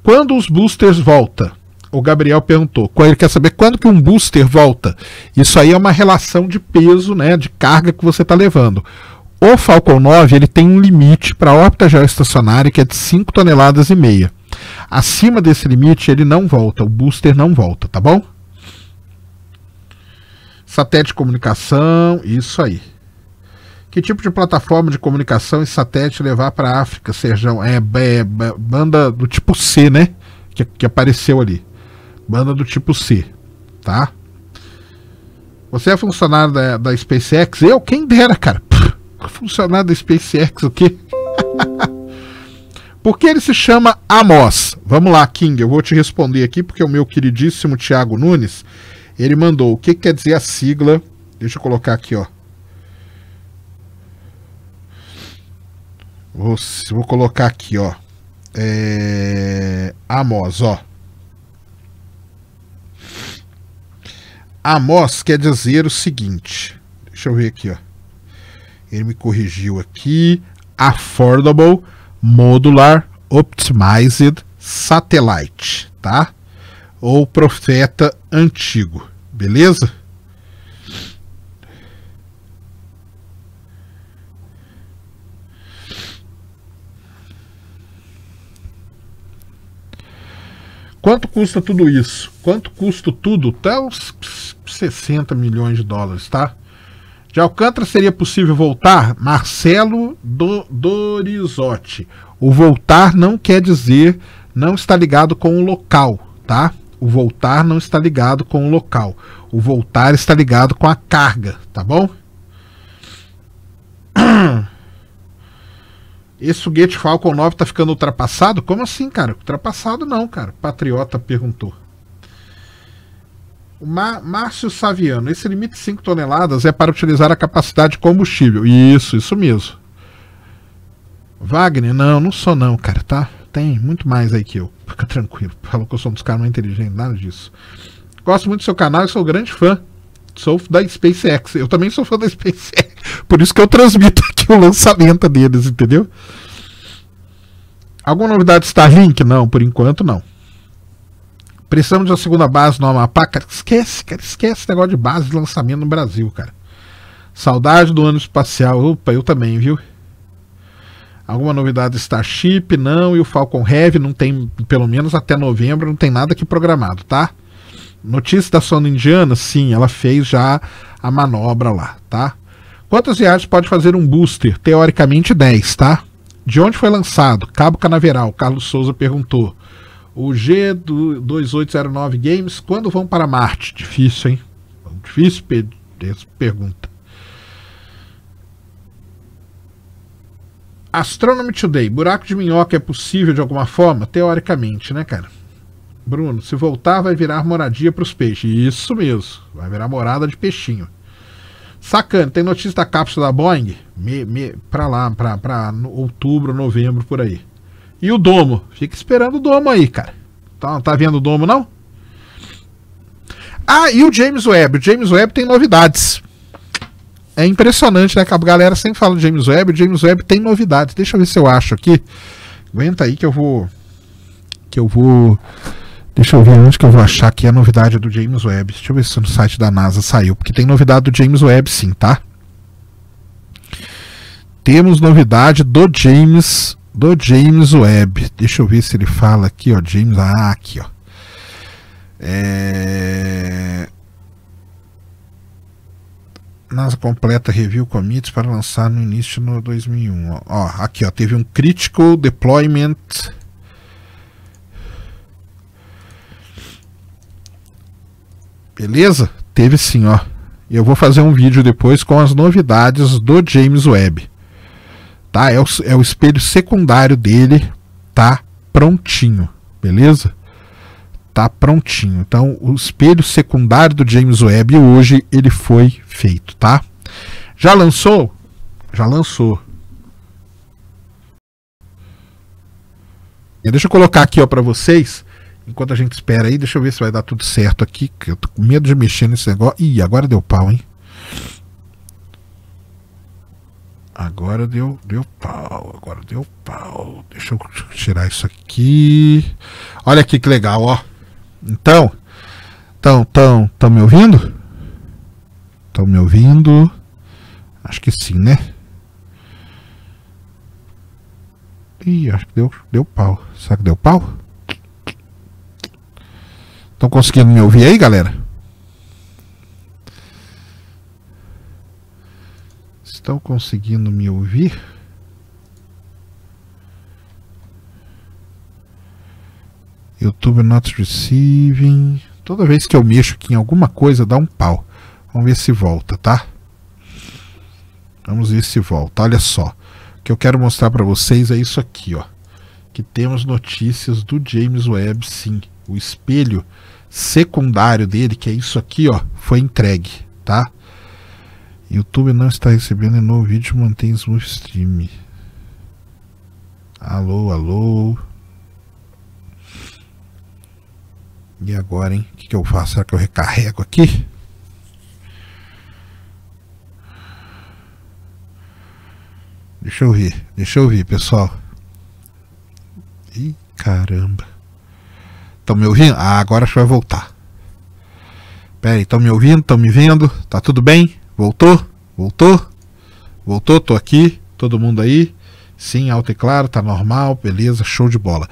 Quando os boosters voltam? o Gabriel perguntou, ele quer saber quando que um booster volta. Isso aí é uma relação de peso, né, de carga que você está levando. O Falcon 9 ele tem um limite para a órbita geoestacionária que é de 5 toneladas e meia. Acima desse limite ele não volta, o booster não volta, tá bom? Satélite de comunicação, isso aí. Que tipo de plataforma de comunicação e satélite levar para a África, Serjão? É, é, é, banda do tipo C, né? Que, que apareceu ali. Banda do tipo C, tá? Você é funcionário da, da SpaceX? Eu? Quem dera, cara. funcionário da SpaceX, o quê? Por que ele se chama Amos? Vamos lá, King, eu vou te responder aqui, porque o meu queridíssimo Tiago Nunes, ele mandou o que quer dizer a sigla. Deixa eu colocar aqui, ó. Vou, vou colocar aqui, ó. É, Amos, ó. Amós quer dizer o seguinte. Deixa eu ver aqui, ó. Ele me corrigiu aqui. Affordable Modular Optimized Satellite, tá? Ou profeta antigo, beleza? Quanto custa tudo isso? Quanto custa tudo? Tá uns 60 milhões de dólares, tá? De Alcântara seria possível voltar? Marcelo do Dorizotti. O voltar não quer dizer não está ligado com o local, tá? O voltar não está ligado com o local. O voltar está ligado com a carga, tá bom? Esse foguete Falcon 9 tá ficando ultrapassado? Como assim, cara? Ultrapassado não, cara. Patriota perguntou. Ma Márcio Saviano, esse limite de 5 toneladas é para utilizar a capacidade de combustível. Isso, isso mesmo. Wagner, não, não sou não, cara, tá? Tem muito mais aí que eu. Fica tranquilo. Falou que eu sou um dos caras mais inteligentes, nada disso. Gosto muito do seu canal e sou grande fã. Sou da SpaceX. Eu também sou fã da SpaceX. Por isso que eu transmito aqui o lançamento deles, entendeu? Alguma novidade Starlink? Não, por enquanto não. Precisamos de uma segunda base no Amapá. Cara, esquece, cara, esquece esse negócio de base de lançamento no Brasil, cara. Saudade do ano espacial. Opa, eu também, viu? Alguma novidade Starship? Não. E o Falcon Heavy não tem, pelo menos até novembro, não tem nada aqui programado, tá? Notícia da sonda indiana? Sim, ela fez já a manobra lá, tá? Quantas viagens pode fazer um booster? Teoricamente 10, tá? De onde foi lançado? Cabo Canaveral, Carlos Souza perguntou. O G2809 Games, quando vão para Marte? Difícil, hein? Difícil pergunta. Astronomy Today, buraco de minhoca é possível de alguma forma? Teoricamente, né, cara? Bruno, se voltar vai virar moradia para os peixes. Isso mesmo, vai virar morada de peixinho. Sacana, tem notícia da cápsula da Boeing? Me, me, para lá, para outubro, novembro, por aí. E o domo? Fica esperando o domo aí, cara. Tá, tá vendo o domo, não? Ah, e o James Webb. O James Webb tem novidades. É impressionante, né? Que a galera sempre fala do James Webb. O James Webb tem novidades. Deixa eu ver se eu acho aqui. Aguenta aí que eu vou. Que eu vou. Deixa eu ver onde que eu vou achar aqui a novidade do James Webb. Deixa eu ver se no site da NASA saiu. Porque tem novidade do James Webb, sim, tá? Temos novidade do James do James Webb. Deixa eu ver se ele fala aqui, ó, James, ah, aqui, ó. É... NASA completa review commits para lançar no início no 2001. Ó, ó, aqui, ó, teve um critical deployment Beleza? Teve sim, ó. Eu vou fazer um vídeo depois com as novidades do James Webb tá? É o, é o espelho secundário dele, tá prontinho, beleza? Tá prontinho. Então, o espelho secundário do James Webb hoje ele foi feito, tá? Já lançou? Já lançou. Deixa eu colocar aqui, ó, para vocês. Enquanto a gente espera aí, deixa eu ver se vai dar tudo certo aqui, que eu tô com medo de mexer nesse negócio. Ih, agora deu pau, hein? Agora deu, deu pau, agora deu pau. Deixa eu tirar isso aqui. Olha aqui que legal, ó. Então, estão tão, tão me ouvindo? Estão me ouvindo? Acho que sim, né? Ih, acho que deu, deu pau. Será que deu pau? Estão conseguindo me ouvir aí, galera? estão conseguindo me ouvir? YouTube not receiving. Toda vez que eu mexo aqui em alguma coisa, dá um pau. Vamos ver se volta, tá? Vamos ver se volta. Olha só. O que eu quero mostrar para vocês é isso aqui, ó. Que temos notícias do James Webb, sim. O espelho secundário dele, que é isso aqui, ó, foi entregue, tá? YouTube não está recebendo novo vídeo, mantém Smooth Stream. Alô, alô. E agora, hein? O que, que eu faço? Será que eu recarrego aqui? Deixa eu ver, deixa eu ver, pessoal. Ih, caramba. Estão me ouvindo? Ah, agora acho que vai voltar. Pera aí, estão me ouvindo? Estão me vendo? Tá tudo bem? Voltou? Voltou? Voltou? Tô aqui. Todo mundo aí? Sim, alto e claro, tá normal, beleza, show de bola.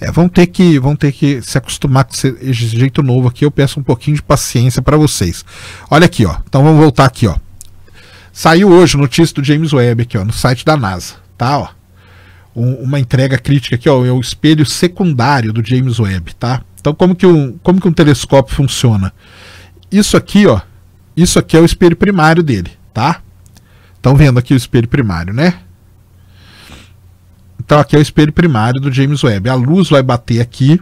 É, vão ter que vão ter que se acostumar com esse jeito novo aqui. Eu peço um pouquinho de paciência para vocês. Olha aqui, ó. Então vamos voltar aqui, ó. Saiu hoje notícia do James Webb aqui, ó, no site da NASA, tá, ó. Um, uma entrega crítica aqui, ó, é o espelho secundário do James Webb, tá? Então como que um como que um telescópio funciona? Isso aqui, ó, isso aqui é o espelho primário dele, tá? Estão vendo aqui o espelho primário, né? Então aqui é o espelho primário do James Webb. A luz vai bater aqui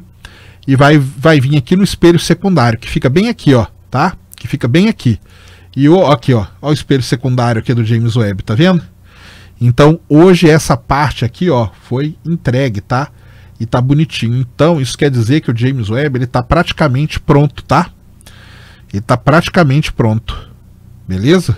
e vai, vai vir aqui no espelho secundário, que fica bem aqui, ó, tá? Que fica bem aqui. E o, aqui, ó, ó o espelho secundário aqui do James Webb, tá vendo? Então, hoje essa parte aqui, ó, foi entregue, tá? E tá bonitinho. Então, isso quer dizer que o James Webb, ele tá praticamente pronto, tá? Ele está praticamente pronto. Beleza?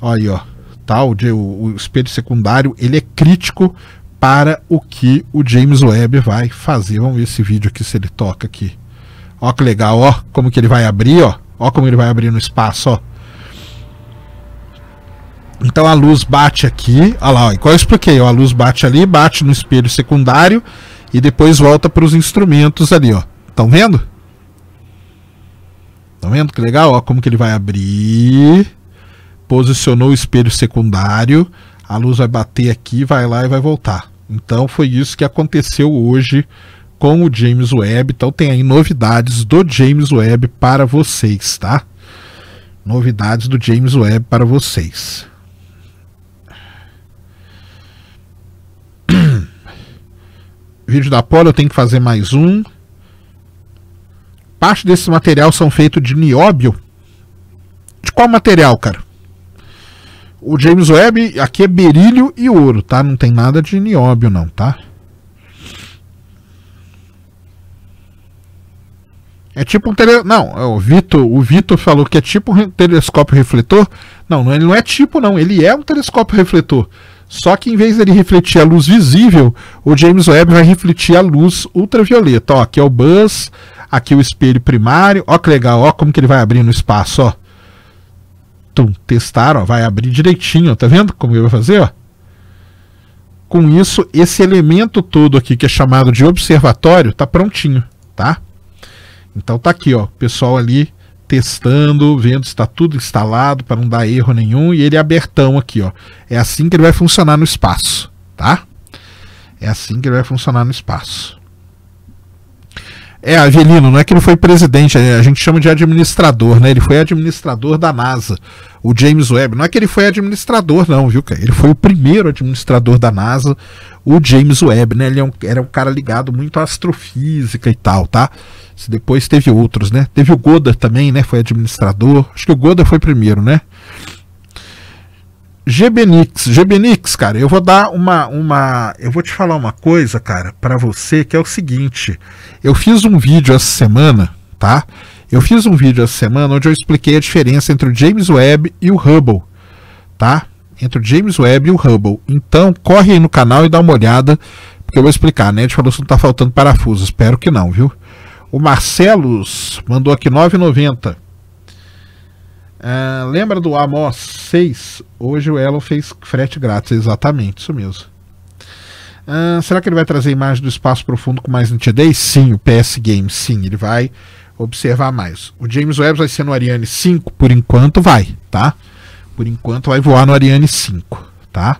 Olha aí, ó. Tá, o, o, espelho secundário, ele é crítico para o que o James Webb vai fazer. Vamos ver esse vídeo aqui, se ele toca aqui. Ó que legal, ó. Como que ele vai abrir, ó. Ó como ele vai abrir no espaço, ó. Então a luz bate aqui, olha lá, ó, igual eu expliquei, ó, a luz bate ali, bate no espelho secundário e depois volta para os instrumentos ali, ó. Estão vendo? Tá vendo que legal? Ó, como que ele vai abrir. Posicionou o espelho secundário. A luz vai bater aqui, vai lá e vai voltar. Então foi isso que aconteceu hoje com o James Webb. Então tem aí novidades do James Webb para vocês, tá? Novidades do James Webb para vocês. Vídeo da Polo, eu tenho que fazer mais um parte desse material são feitos de nióbio. De qual material, cara? O James Webb aqui é berílio e ouro, tá? Não tem nada de nióbio não, tá? É tipo um telescópio. Não, é, o Vitor, o Vitor falou que é tipo um telescópio refletor. Não, não, é, ele não é tipo, não. Ele é um telescópio refletor. Só que em vez ele refletir a luz visível, o James Webb vai refletir a luz ultravioleta. Ó, aqui é o Buzz, Aqui o espelho primário. Ó que legal, ó como que ele vai abrir no espaço, ó. Tum, testar, ó, vai abrir direitinho, ó, tá vendo como ele vai fazer, ó? Com isso, esse elemento todo aqui que é chamado de observatório, tá prontinho, tá? Então tá aqui, ó, o pessoal ali testando, vendo se está tudo instalado para não dar erro nenhum e ele é abertão aqui, ó. É assim que ele vai funcionar no espaço, tá? É assim que ele vai funcionar no espaço. É, Avelino, não é que ele foi presidente, é, a gente chama de administrador, né? Ele foi administrador da NASA, o James Webb. Não é que ele foi administrador, não, viu, cara? Ele foi o primeiro administrador da NASA, o James Webb, né? Ele é um, era um cara ligado muito à astrofísica e tal, tá? Depois teve outros, né? Teve o Goddard também, né? Foi administrador. Acho que o Goddard foi primeiro, né? GBNix, GBNix, cara, eu vou dar uma, uma, eu vou te falar uma coisa, cara, para você que é o seguinte. Eu fiz um vídeo essa semana, tá? Eu fiz um vídeo essa semana onde eu expliquei a diferença entre o James Webb e o Hubble, tá? Entre o James Webb e o Hubble. Então, corre aí no canal e dá uma olhada, porque eu vou explicar, né? A gente falou se não tá faltando parafuso, espero que não, viu? O Marcelos mandou aqui 990. Ah, lembra do Amos 6? Hoje o Elon fez frete grátis, exatamente, isso mesmo. Ah, será que ele vai trazer imagem do espaço profundo com mais nitidez? Sim, o PS Games, sim, ele vai observar mais. O James Webb vai ser no Ariane 5? Por enquanto vai, tá? Por enquanto vai voar no Ariane 5, tá?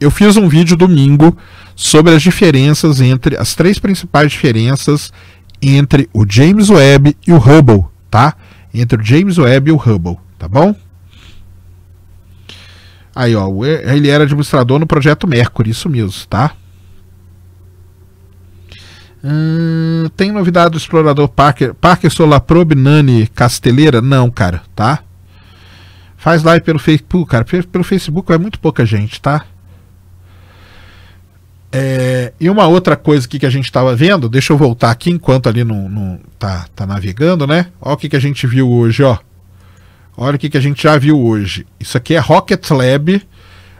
Eu fiz um vídeo domingo sobre as diferenças entre as três principais diferenças entre o James Webb e o Hubble, tá? entre o James Webb e o Hubble, tá bom? Aí, ó, ele era administrador no projeto Mercury, isso mesmo, tá? Hum, tem novidade do explorador Parker, Parker Probe? Nani Casteleira? Não, cara, tá? Faz live pelo Facebook, cara, pelo Facebook é muito pouca gente, tá? É, e uma outra coisa que a gente estava vendo, deixa eu voltar aqui enquanto ali não, não tá, tá navegando, né? Olha o que, que a gente viu hoje, ó. Olha o que, que a gente já viu hoje. Isso aqui é Rocket Lab.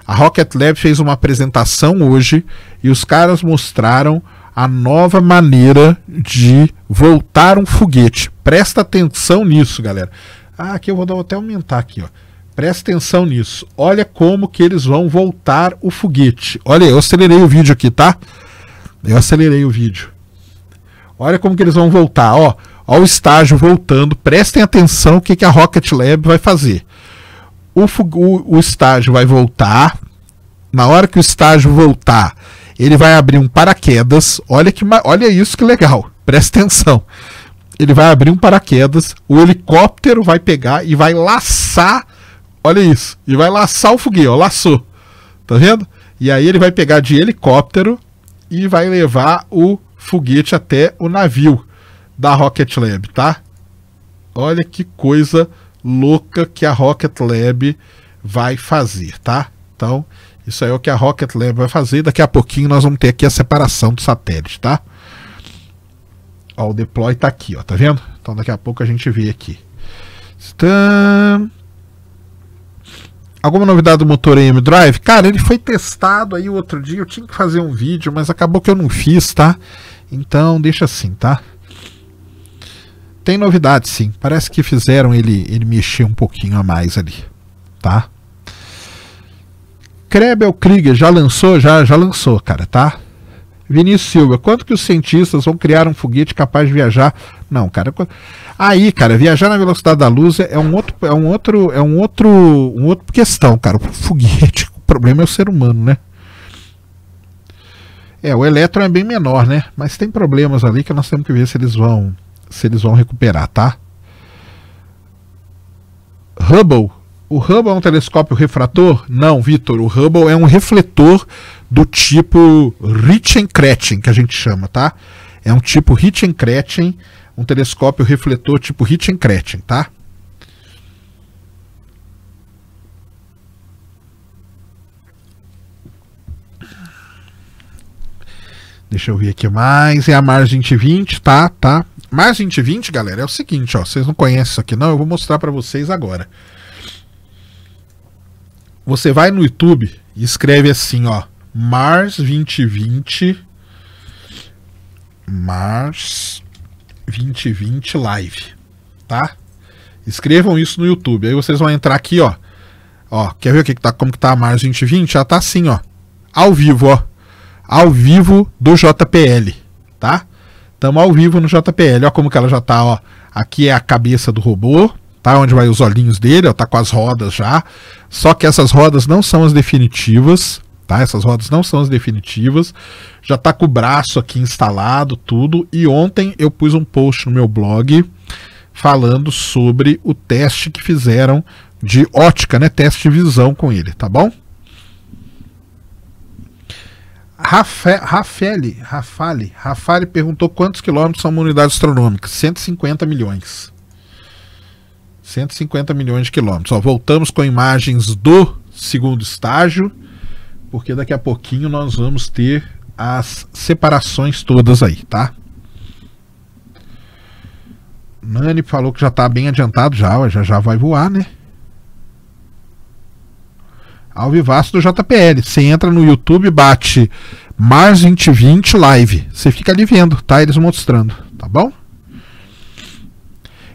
A Rocket Lab fez uma apresentação hoje e os caras mostraram a nova maneira de voltar um foguete. Presta atenção nisso, galera. Ah, aqui eu vou até aumentar aqui, ó. Presta atenção nisso. Olha como que eles vão voltar o foguete. Olha, eu acelerei o vídeo aqui, tá? Eu acelerei o vídeo. Olha como que eles vão voltar, ó, ao estágio voltando. Prestem atenção o que, que a Rocket Lab vai fazer. O, o, o estágio vai voltar. Na hora que o estágio voltar, ele vai abrir um paraquedas. Olha que, olha isso que legal. Presta atenção. Ele vai abrir um paraquedas. O helicóptero vai pegar e vai laçar Olha isso. E vai laçar o foguinho, ó, laçou. Tá vendo? E aí ele vai pegar de helicóptero e vai levar o foguete até o navio da Rocket Lab, tá? Olha que coisa louca que a Rocket Lab vai fazer, tá? Então, isso aí é o que a Rocket Lab vai fazer. Daqui a pouquinho nós vamos ter aqui a separação do satélite, tá? Ó, o deploy tá aqui, ó, tá vendo? Então daqui a pouco a gente vê aqui. Então Alguma novidade do motor AM Drive? Cara, ele foi testado aí outro dia. Eu tinha que fazer um vídeo, mas acabou que eu não fiz, tá? Então deixa assim, tá? Tem novidade sim. Parece que fizeram ele, ele mexer um pouquinho a mais ali, tá? Krebel Krieger já lançou, já, já lançou, cara, tá? Vinícius Silva, quanto que os cientistas vão criar um foguete capaz de viajar? Não, cara. Aí, cara, viajar na velocidade da luz é um outro, é um outro, é um outro, um outro questão, cara. O foguete, o problema é o ser humano, né? É, o elétron é bem menor, né? Mas tem problemas ali que nós temos que ver se eles vão, se eles vão recuperar, tá? Hubble. O Hubble é um telescópio refrator? Não, Vitor. O Hubble é um refletor do tipo Richenkretchen, que a gente chama, tá? É um tipo Richenkretchen, um telescópio refletor tipo Richenkretchen, tá? Deixa eu ver aqui mais. É a margem 2020, tá? Tá. Margem de galera, é o seguinte, ó. Vocês não conhecem isso aqui, não? Eu vou mostrar para vocês agora. Você vai no YouTube e escreve assim, ó. Mars 2020. Mars 2020 Live, tá? Escrevam isso no YouTube. Aí vocês vão entrar aqui, ó. Ó, quer ver o que tá, como que tá a Mars 2020? Já ah, tá assim, ó. Ao vivo, ó. Ao vivo do JPL, tá? Tamo ao vivo no JPL. Ó como que ela já tá, ó. Aqui é a cabeça do robô, tá? Onde vai os olhinhos dele, ó, tá com as rodas já. Só que essas rodas não são as definitivas, tá? Essas rodas não são as definitivas. Já tá com o braço aqui instalado, tudo. E ontem eu pus um post no meu blog falando sobre o teste que fizeram de ótica, né? Teste de visão com ele, tá bom? Rafael, Rafael, Rafael, perguntou quantos quilômetros são uma unidade astronômica. 150 milhões. 150 milhões de quilômetros. Ó, voltamos com imagens do segundo estágio porque daqui a pouquinho nós vamos ter as separações todas aí, tá? Nani falou que já tá bem adiantado já, já já vai voar, né? Alvivaço do JPL. Você entra no YouTube, bate Mars 2020 Live. Você fica ali vendo, tá? Eles mostrando, tá bom?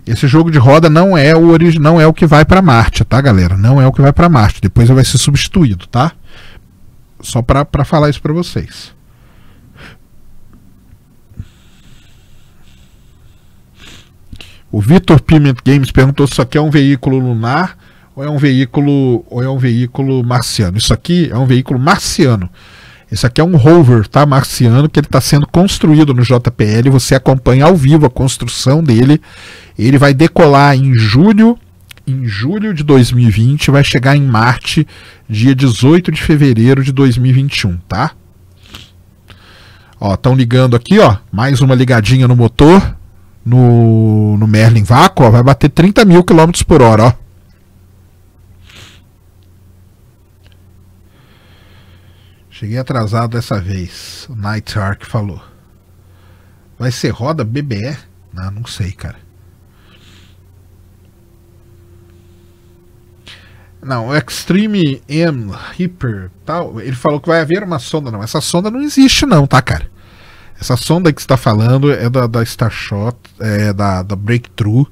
Esse jogo de roda não é o orig... não é o que vai para Marte, tá, galera? Não é o que vai para Marte. Depois vai ser substituído, tá? Só para falar isso para vocês. O Vitor Piment Games perguntou se isso aqui é um veículo lunar ou é um veículo ou é um veículo marciano. Isso aqui é um veículo marciano. Isso aqui é um rover, tá, marciano, que ele está sendo construído no JPL. Você acompanha ao vivo a construção dele. Ele vai decolar em julho em julho de 2020, vai chegar em Marte, dia 18 de fevereiro de 2021, tá? Ó, estão ligando aqui, ó. Mais uma ligadinha no motor. No, no Merlin Vácuo, ó, vai bater 30 mil quilômetros por hora, ó. Cheguei atrasado dessa vez. O Night Ark falou. Vai ser roda BBE? Não, não sei, cara. Não, o Extreme M Hyper tal, tá, ele falou que vai haver uma sonda. Não, essa sonda não existe, não, tá, cara? Essa sonda que está falando é da, da Starshot, é da, da Breakthrough,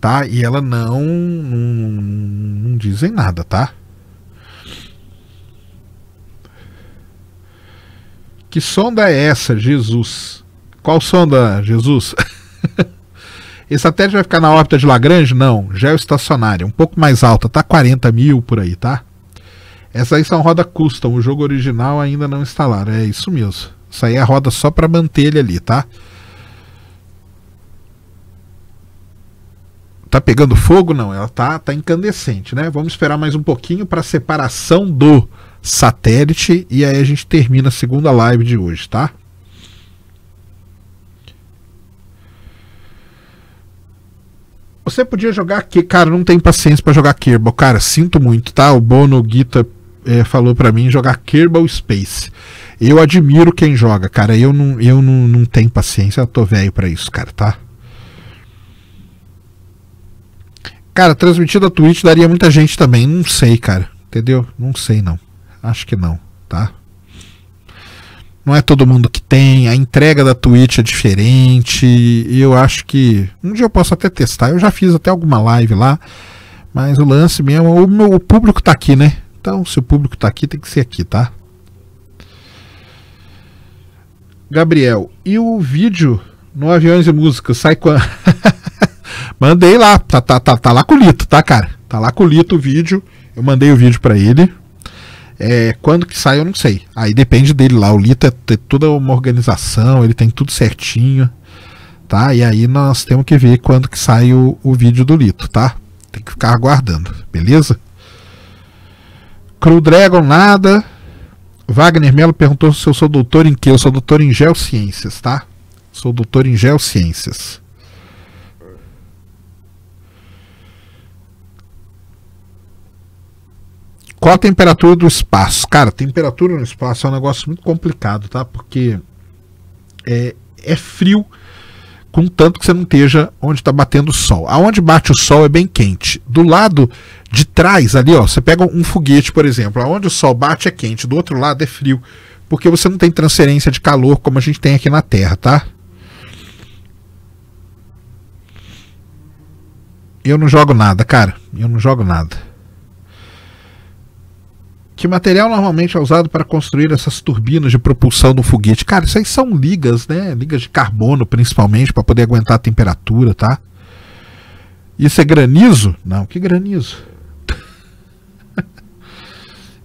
tá? E ela não, não, não dizem nada, tá? Que sonda é essa, Jesus? Qual sonda, Jesus? Esse satélite vai ficar na órbita de Lagrange? Não, geoestacionária, um pouco mais alta, tá 40 mil por aí, tá? Essa aí são roda custom, o jogo original ainda não instalaram, é isso mesmo. Isso aí é a roda só para manter ele ali, tá? Tá pegando fogo? Não, ela tá, tá incandescente, né? Vamos esperar mais um pouquinho para separação do satélite e aí a gente termina a segunda live de hoje, tá? Você podia jogar que Cara, não tem paciência para jogar Kerbal. Cara, sinto muito, tá? O Bono Guita é, falou para mim jogar Kerbal Space. Eu admiro quem joga, cara. Eu não, eu não, não tenho paciência. Eu tô velho para isso, cara, tá? Cara, transmitido a Twitch daria muita gente também. Não sei, cara. Entendeu? Não sei, não. Acho que não, tá? não é todo mundo que tem, a entrega da Twitch é diferente, e eu acho que um dia eu posso até testar. Eu já fiz até alguma live lá, mas o lance mesmo, o, meu, o público tá aqui, né? Então, se o público tá aqui, tem que ser aqui, tá? Gabriel, e o vídeo no Aviões e Música sai quando? Mandei lá, tá, tá, tá, tá lá com o Lito, tá, cara? Tá lá com o Lito o vídeo. Eu mandei o vídeo para ele, é, quando que sai, eu não sei. Aí depende dele lá. O Lito é tem toda uma organização, ele tem tudo certinho, tá? E aí nós temos que ver quando que sai o, o vídeo do Lito, tá? Tem que ficar aguardando, beleza? Crew Dragon, nada. Wagner Melo perguntou se eu sou doutor em que? Eu sou doutor em geociências, tá? Sou doutor em geociências. Qual a temperatura do espaço? Cara, temperatura no espaço é um negócio muito complicado, tá? Porque é, é frio, contanto que você não esteja onde está batendo o sol. Aonde bate o sol é bem quente. Do lado de trás, ali, ó, você pega um foguete, por exemplo, aonde o sol bate é quente, do outro lado é frio, porque você não tem transferência de calor como a gente tem aqui na Terra, tá? Eu não jogo nada, cara. Eu não jogo nada. Que material normalmente é usado para construir essas turbinas de propulsão do foguete? Cara, isso aí são ligas, né? Ligas de carbono, principalmente, para poder aguentar a temperatura, tá? Isso é granizo? Não, que granizo?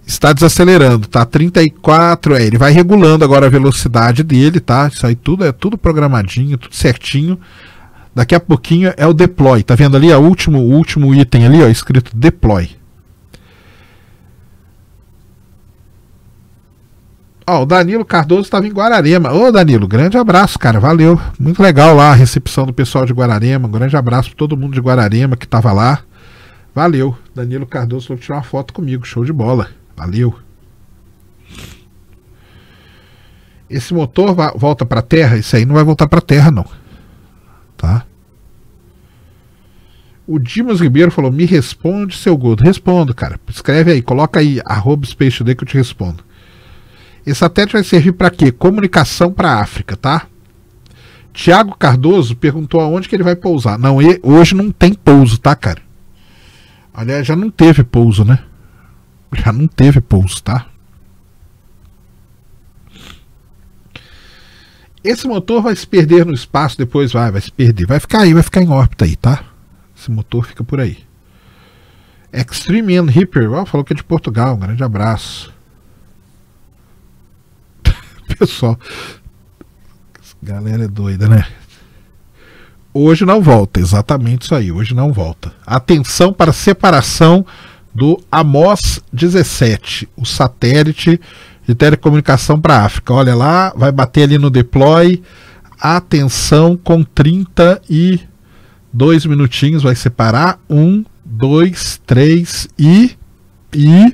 Está desacelerando, tá? 34, é, ele vai regulando agora a velocidade dele, tá? Isso aí tudo é tudo programadinho, tudo certinho. Daqui a pouquinho é o deploy, tá vendo ali? É o último, o último item ali, ó, escrito deploy. Ó, o Danilo Cardoso estava em Guararema. Ô, Danilo, grande abraço, cara. Valeu. Muito legal lá a recepção do pessoal de Guararema. Um grande abraço para todo mundo de Guararema que estava lá. Valeu. Danilo Cardoso falou que tirar uma foto comigo. Show de bola. Valeu. Esse motor volta para terra? Isso aí não vai voltar para terra, não. Tá? O Dimas Ribeiro falou: Me responde, seu gordo. Respondo, cara. Escreve aí, coloca aí, arroba Space Today que eu te respondo. Esse satélite vai servir para quê? Comunicação para a África, tá? Tiago Cardoso perguntou aonde que ele vai pousar. Não, hoje não tem pouso, tá, cara? Aliás, já não teve pouso, né? Já não teve pouso, tá? Esse motor vai se perder no espaço depois, vai, vai se perder. Vai ficar aí, vai ficar em órbita aí, tá? Esse motor fica por aí. Extreme and Hipper, ó, falou que é de Portugal, um grande abraço só. Galera é doida, né? Hoje não volta, exatamente isso aí, hoje não volta. Atenção para separação do Amos 17, o satélite de telecomunicação para a África. Olha lá, vai bater ali no deploy. Atenção com 32 minutinhos, vai separar. Um, dois, três e. E.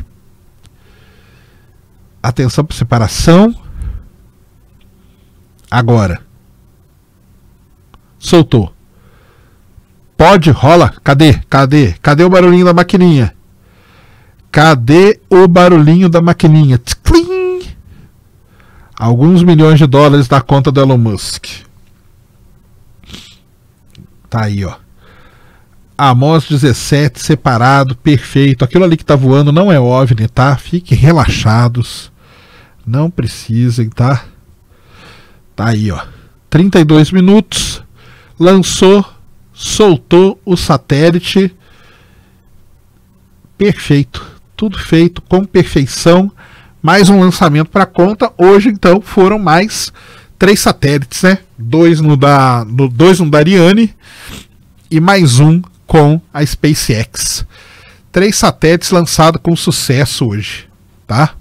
Atenção para separação. Agora. Soltou. Pode, rola. Cadê? Cadê? Cadê o barulhinho da maquininha? Cadê o barulhinho da maquininha? Tcling! Alguns milhões de dólares da conta do Elon Musk. Tá aí, ó. Amos 17 separado, perfeito. Aquilo ali que tá voando não é OVNI, tá? Fiquem relaxados. Não precisem, tá? Tá aí, ó. 32 minutos. Lançou, soltou o satélite. Perfeito. Tudo feito com perfeição. Mais um lançamento para conta. Hoje, então, foram mais três satélites, né? Dois no da, no, dois no da Ariane e mais um com a SpaceX. Três satélites lançados com sucesso hoje, tá?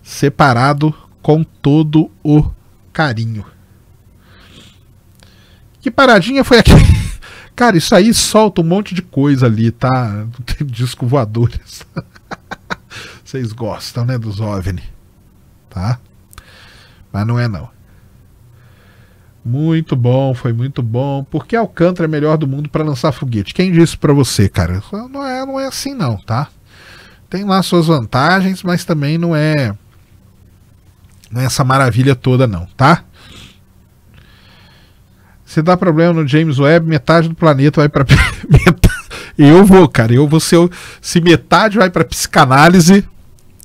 Separado com todo o carinho. Que paradinha foi aqui? Cara, isso aí solta um monte de coisa ali, tá? Tem disco voadores. Vocês gostam, né, dos OVNI, tá? Mas não é não. Muito bom, foi muito bom. Por que Alcântara é melhor do mundo para lançar foguete? Quem disse para você, cara? Não é, não é assim não, tá? Tem lá suas vantagens, mas também não é não é essa maravilha toda, não, tá? Se dá problema no James Webb, metade do planeta vai para. eu vou, cara. Eu vou ser. Se metade vai para psicanálise,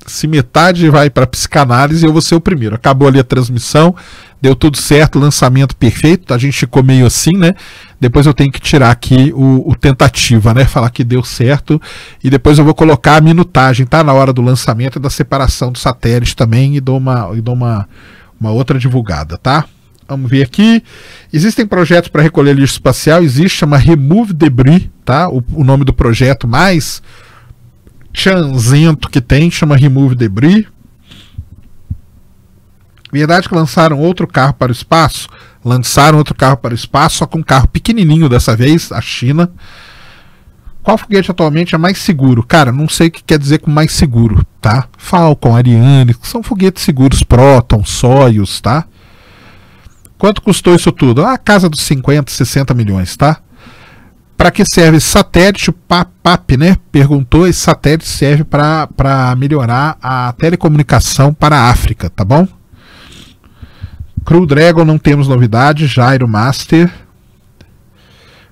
se metade vai para psicanálise, eu vou ser o primeiro. Acabou ali a transmissão, deu tudo certo, lançamento perfeito, a gente ficou meio assim, né? Depois eu tenho que tirar aqui o, o, tentativa, né? Falar que deu certo. E depois eu vou colocar a minutagem, tá? Na hora do lançamento e da separação do satélite também e dou uma, e dou uma, uma outra divulgada, tá? Vamos ver aqui. Existem projetos para recolher lixo espacial, existe, chama Remove Debris, tá? O, o nome do projeto mais tchanzento que tem, chama Remove Debris. É verdade que lançaram outro carro para o espaço, lançaram outro carro para o espaço, só com um carro pequenininho dessa vez, a China. Qual foguete atualmente é mais seguro? Cara, não sei o que quer dizer com mais seguro, tá? Falcon, Ariane, são foguetes seguros, Proton, Soyuz, tá? Quanto custou isso tudo? Ah, a casa dos 50, 60 milhões, tá? Para que serve satélite? O PAP, né? Perguntou. Esse satélite serve para melhorar a telecomunicação para a África, tá bom? Crew Dragon não temos novidade. Jairo Master.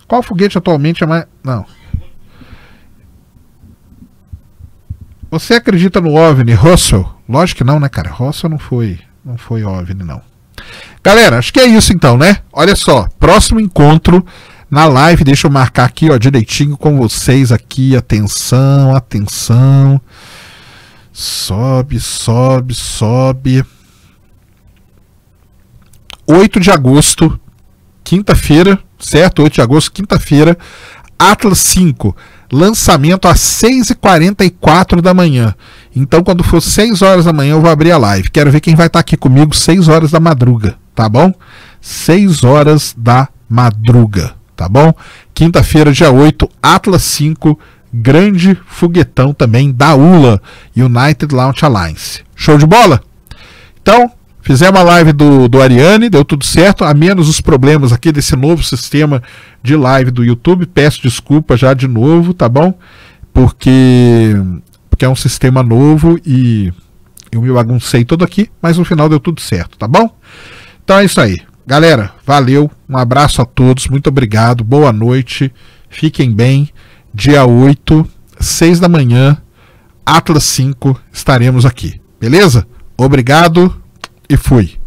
Qual foguete atualmente é mais. Não. Você acredita no OVNI, Russell? Lógico que não, né, cara? Russell não foi. Não foi OVNI, não. Galera, acho que é isso então, né? Olha só, próximo encontro na live. Deixa eu marcar aqui, ó, direitinho com vocês aqui. Atenção, atenção. Sobe, sobe, sobe. 8 de agosto, quinta-feira, certo? 8 de agosto, quinta-feira, Atlas 5, lançamento às 6h44 da manhã. Então, quando for 6 horas da manhã, eu vou abrir a live. Quero ver quem vai estar tá aqui comigo 6 horas da madruga, tá bom? 6 horas da madruga tá bom? Quinta-feira, dia 8, Atlas 5, grande foguetão também da ULA, United Launch Alliance. Show de bola? Então, fizemos a live do, do Ariane, deu tudo certo, a menos os problemas aqui desse novo sistema de live do YouTube. Peço desculpa já de novo, tá bom? Porque, porque é um sistema novo e eu me baguncei todo aqui, mas no final deu tudo certo, tá bom? Então é isso aí. Galera, valeu, um abraço a todos, muito obrigado, boa noite, fiquem bem. Dia 8, 6 da manhã, Atlas 5, estaremos aqui, beleza? Obrigado e fui.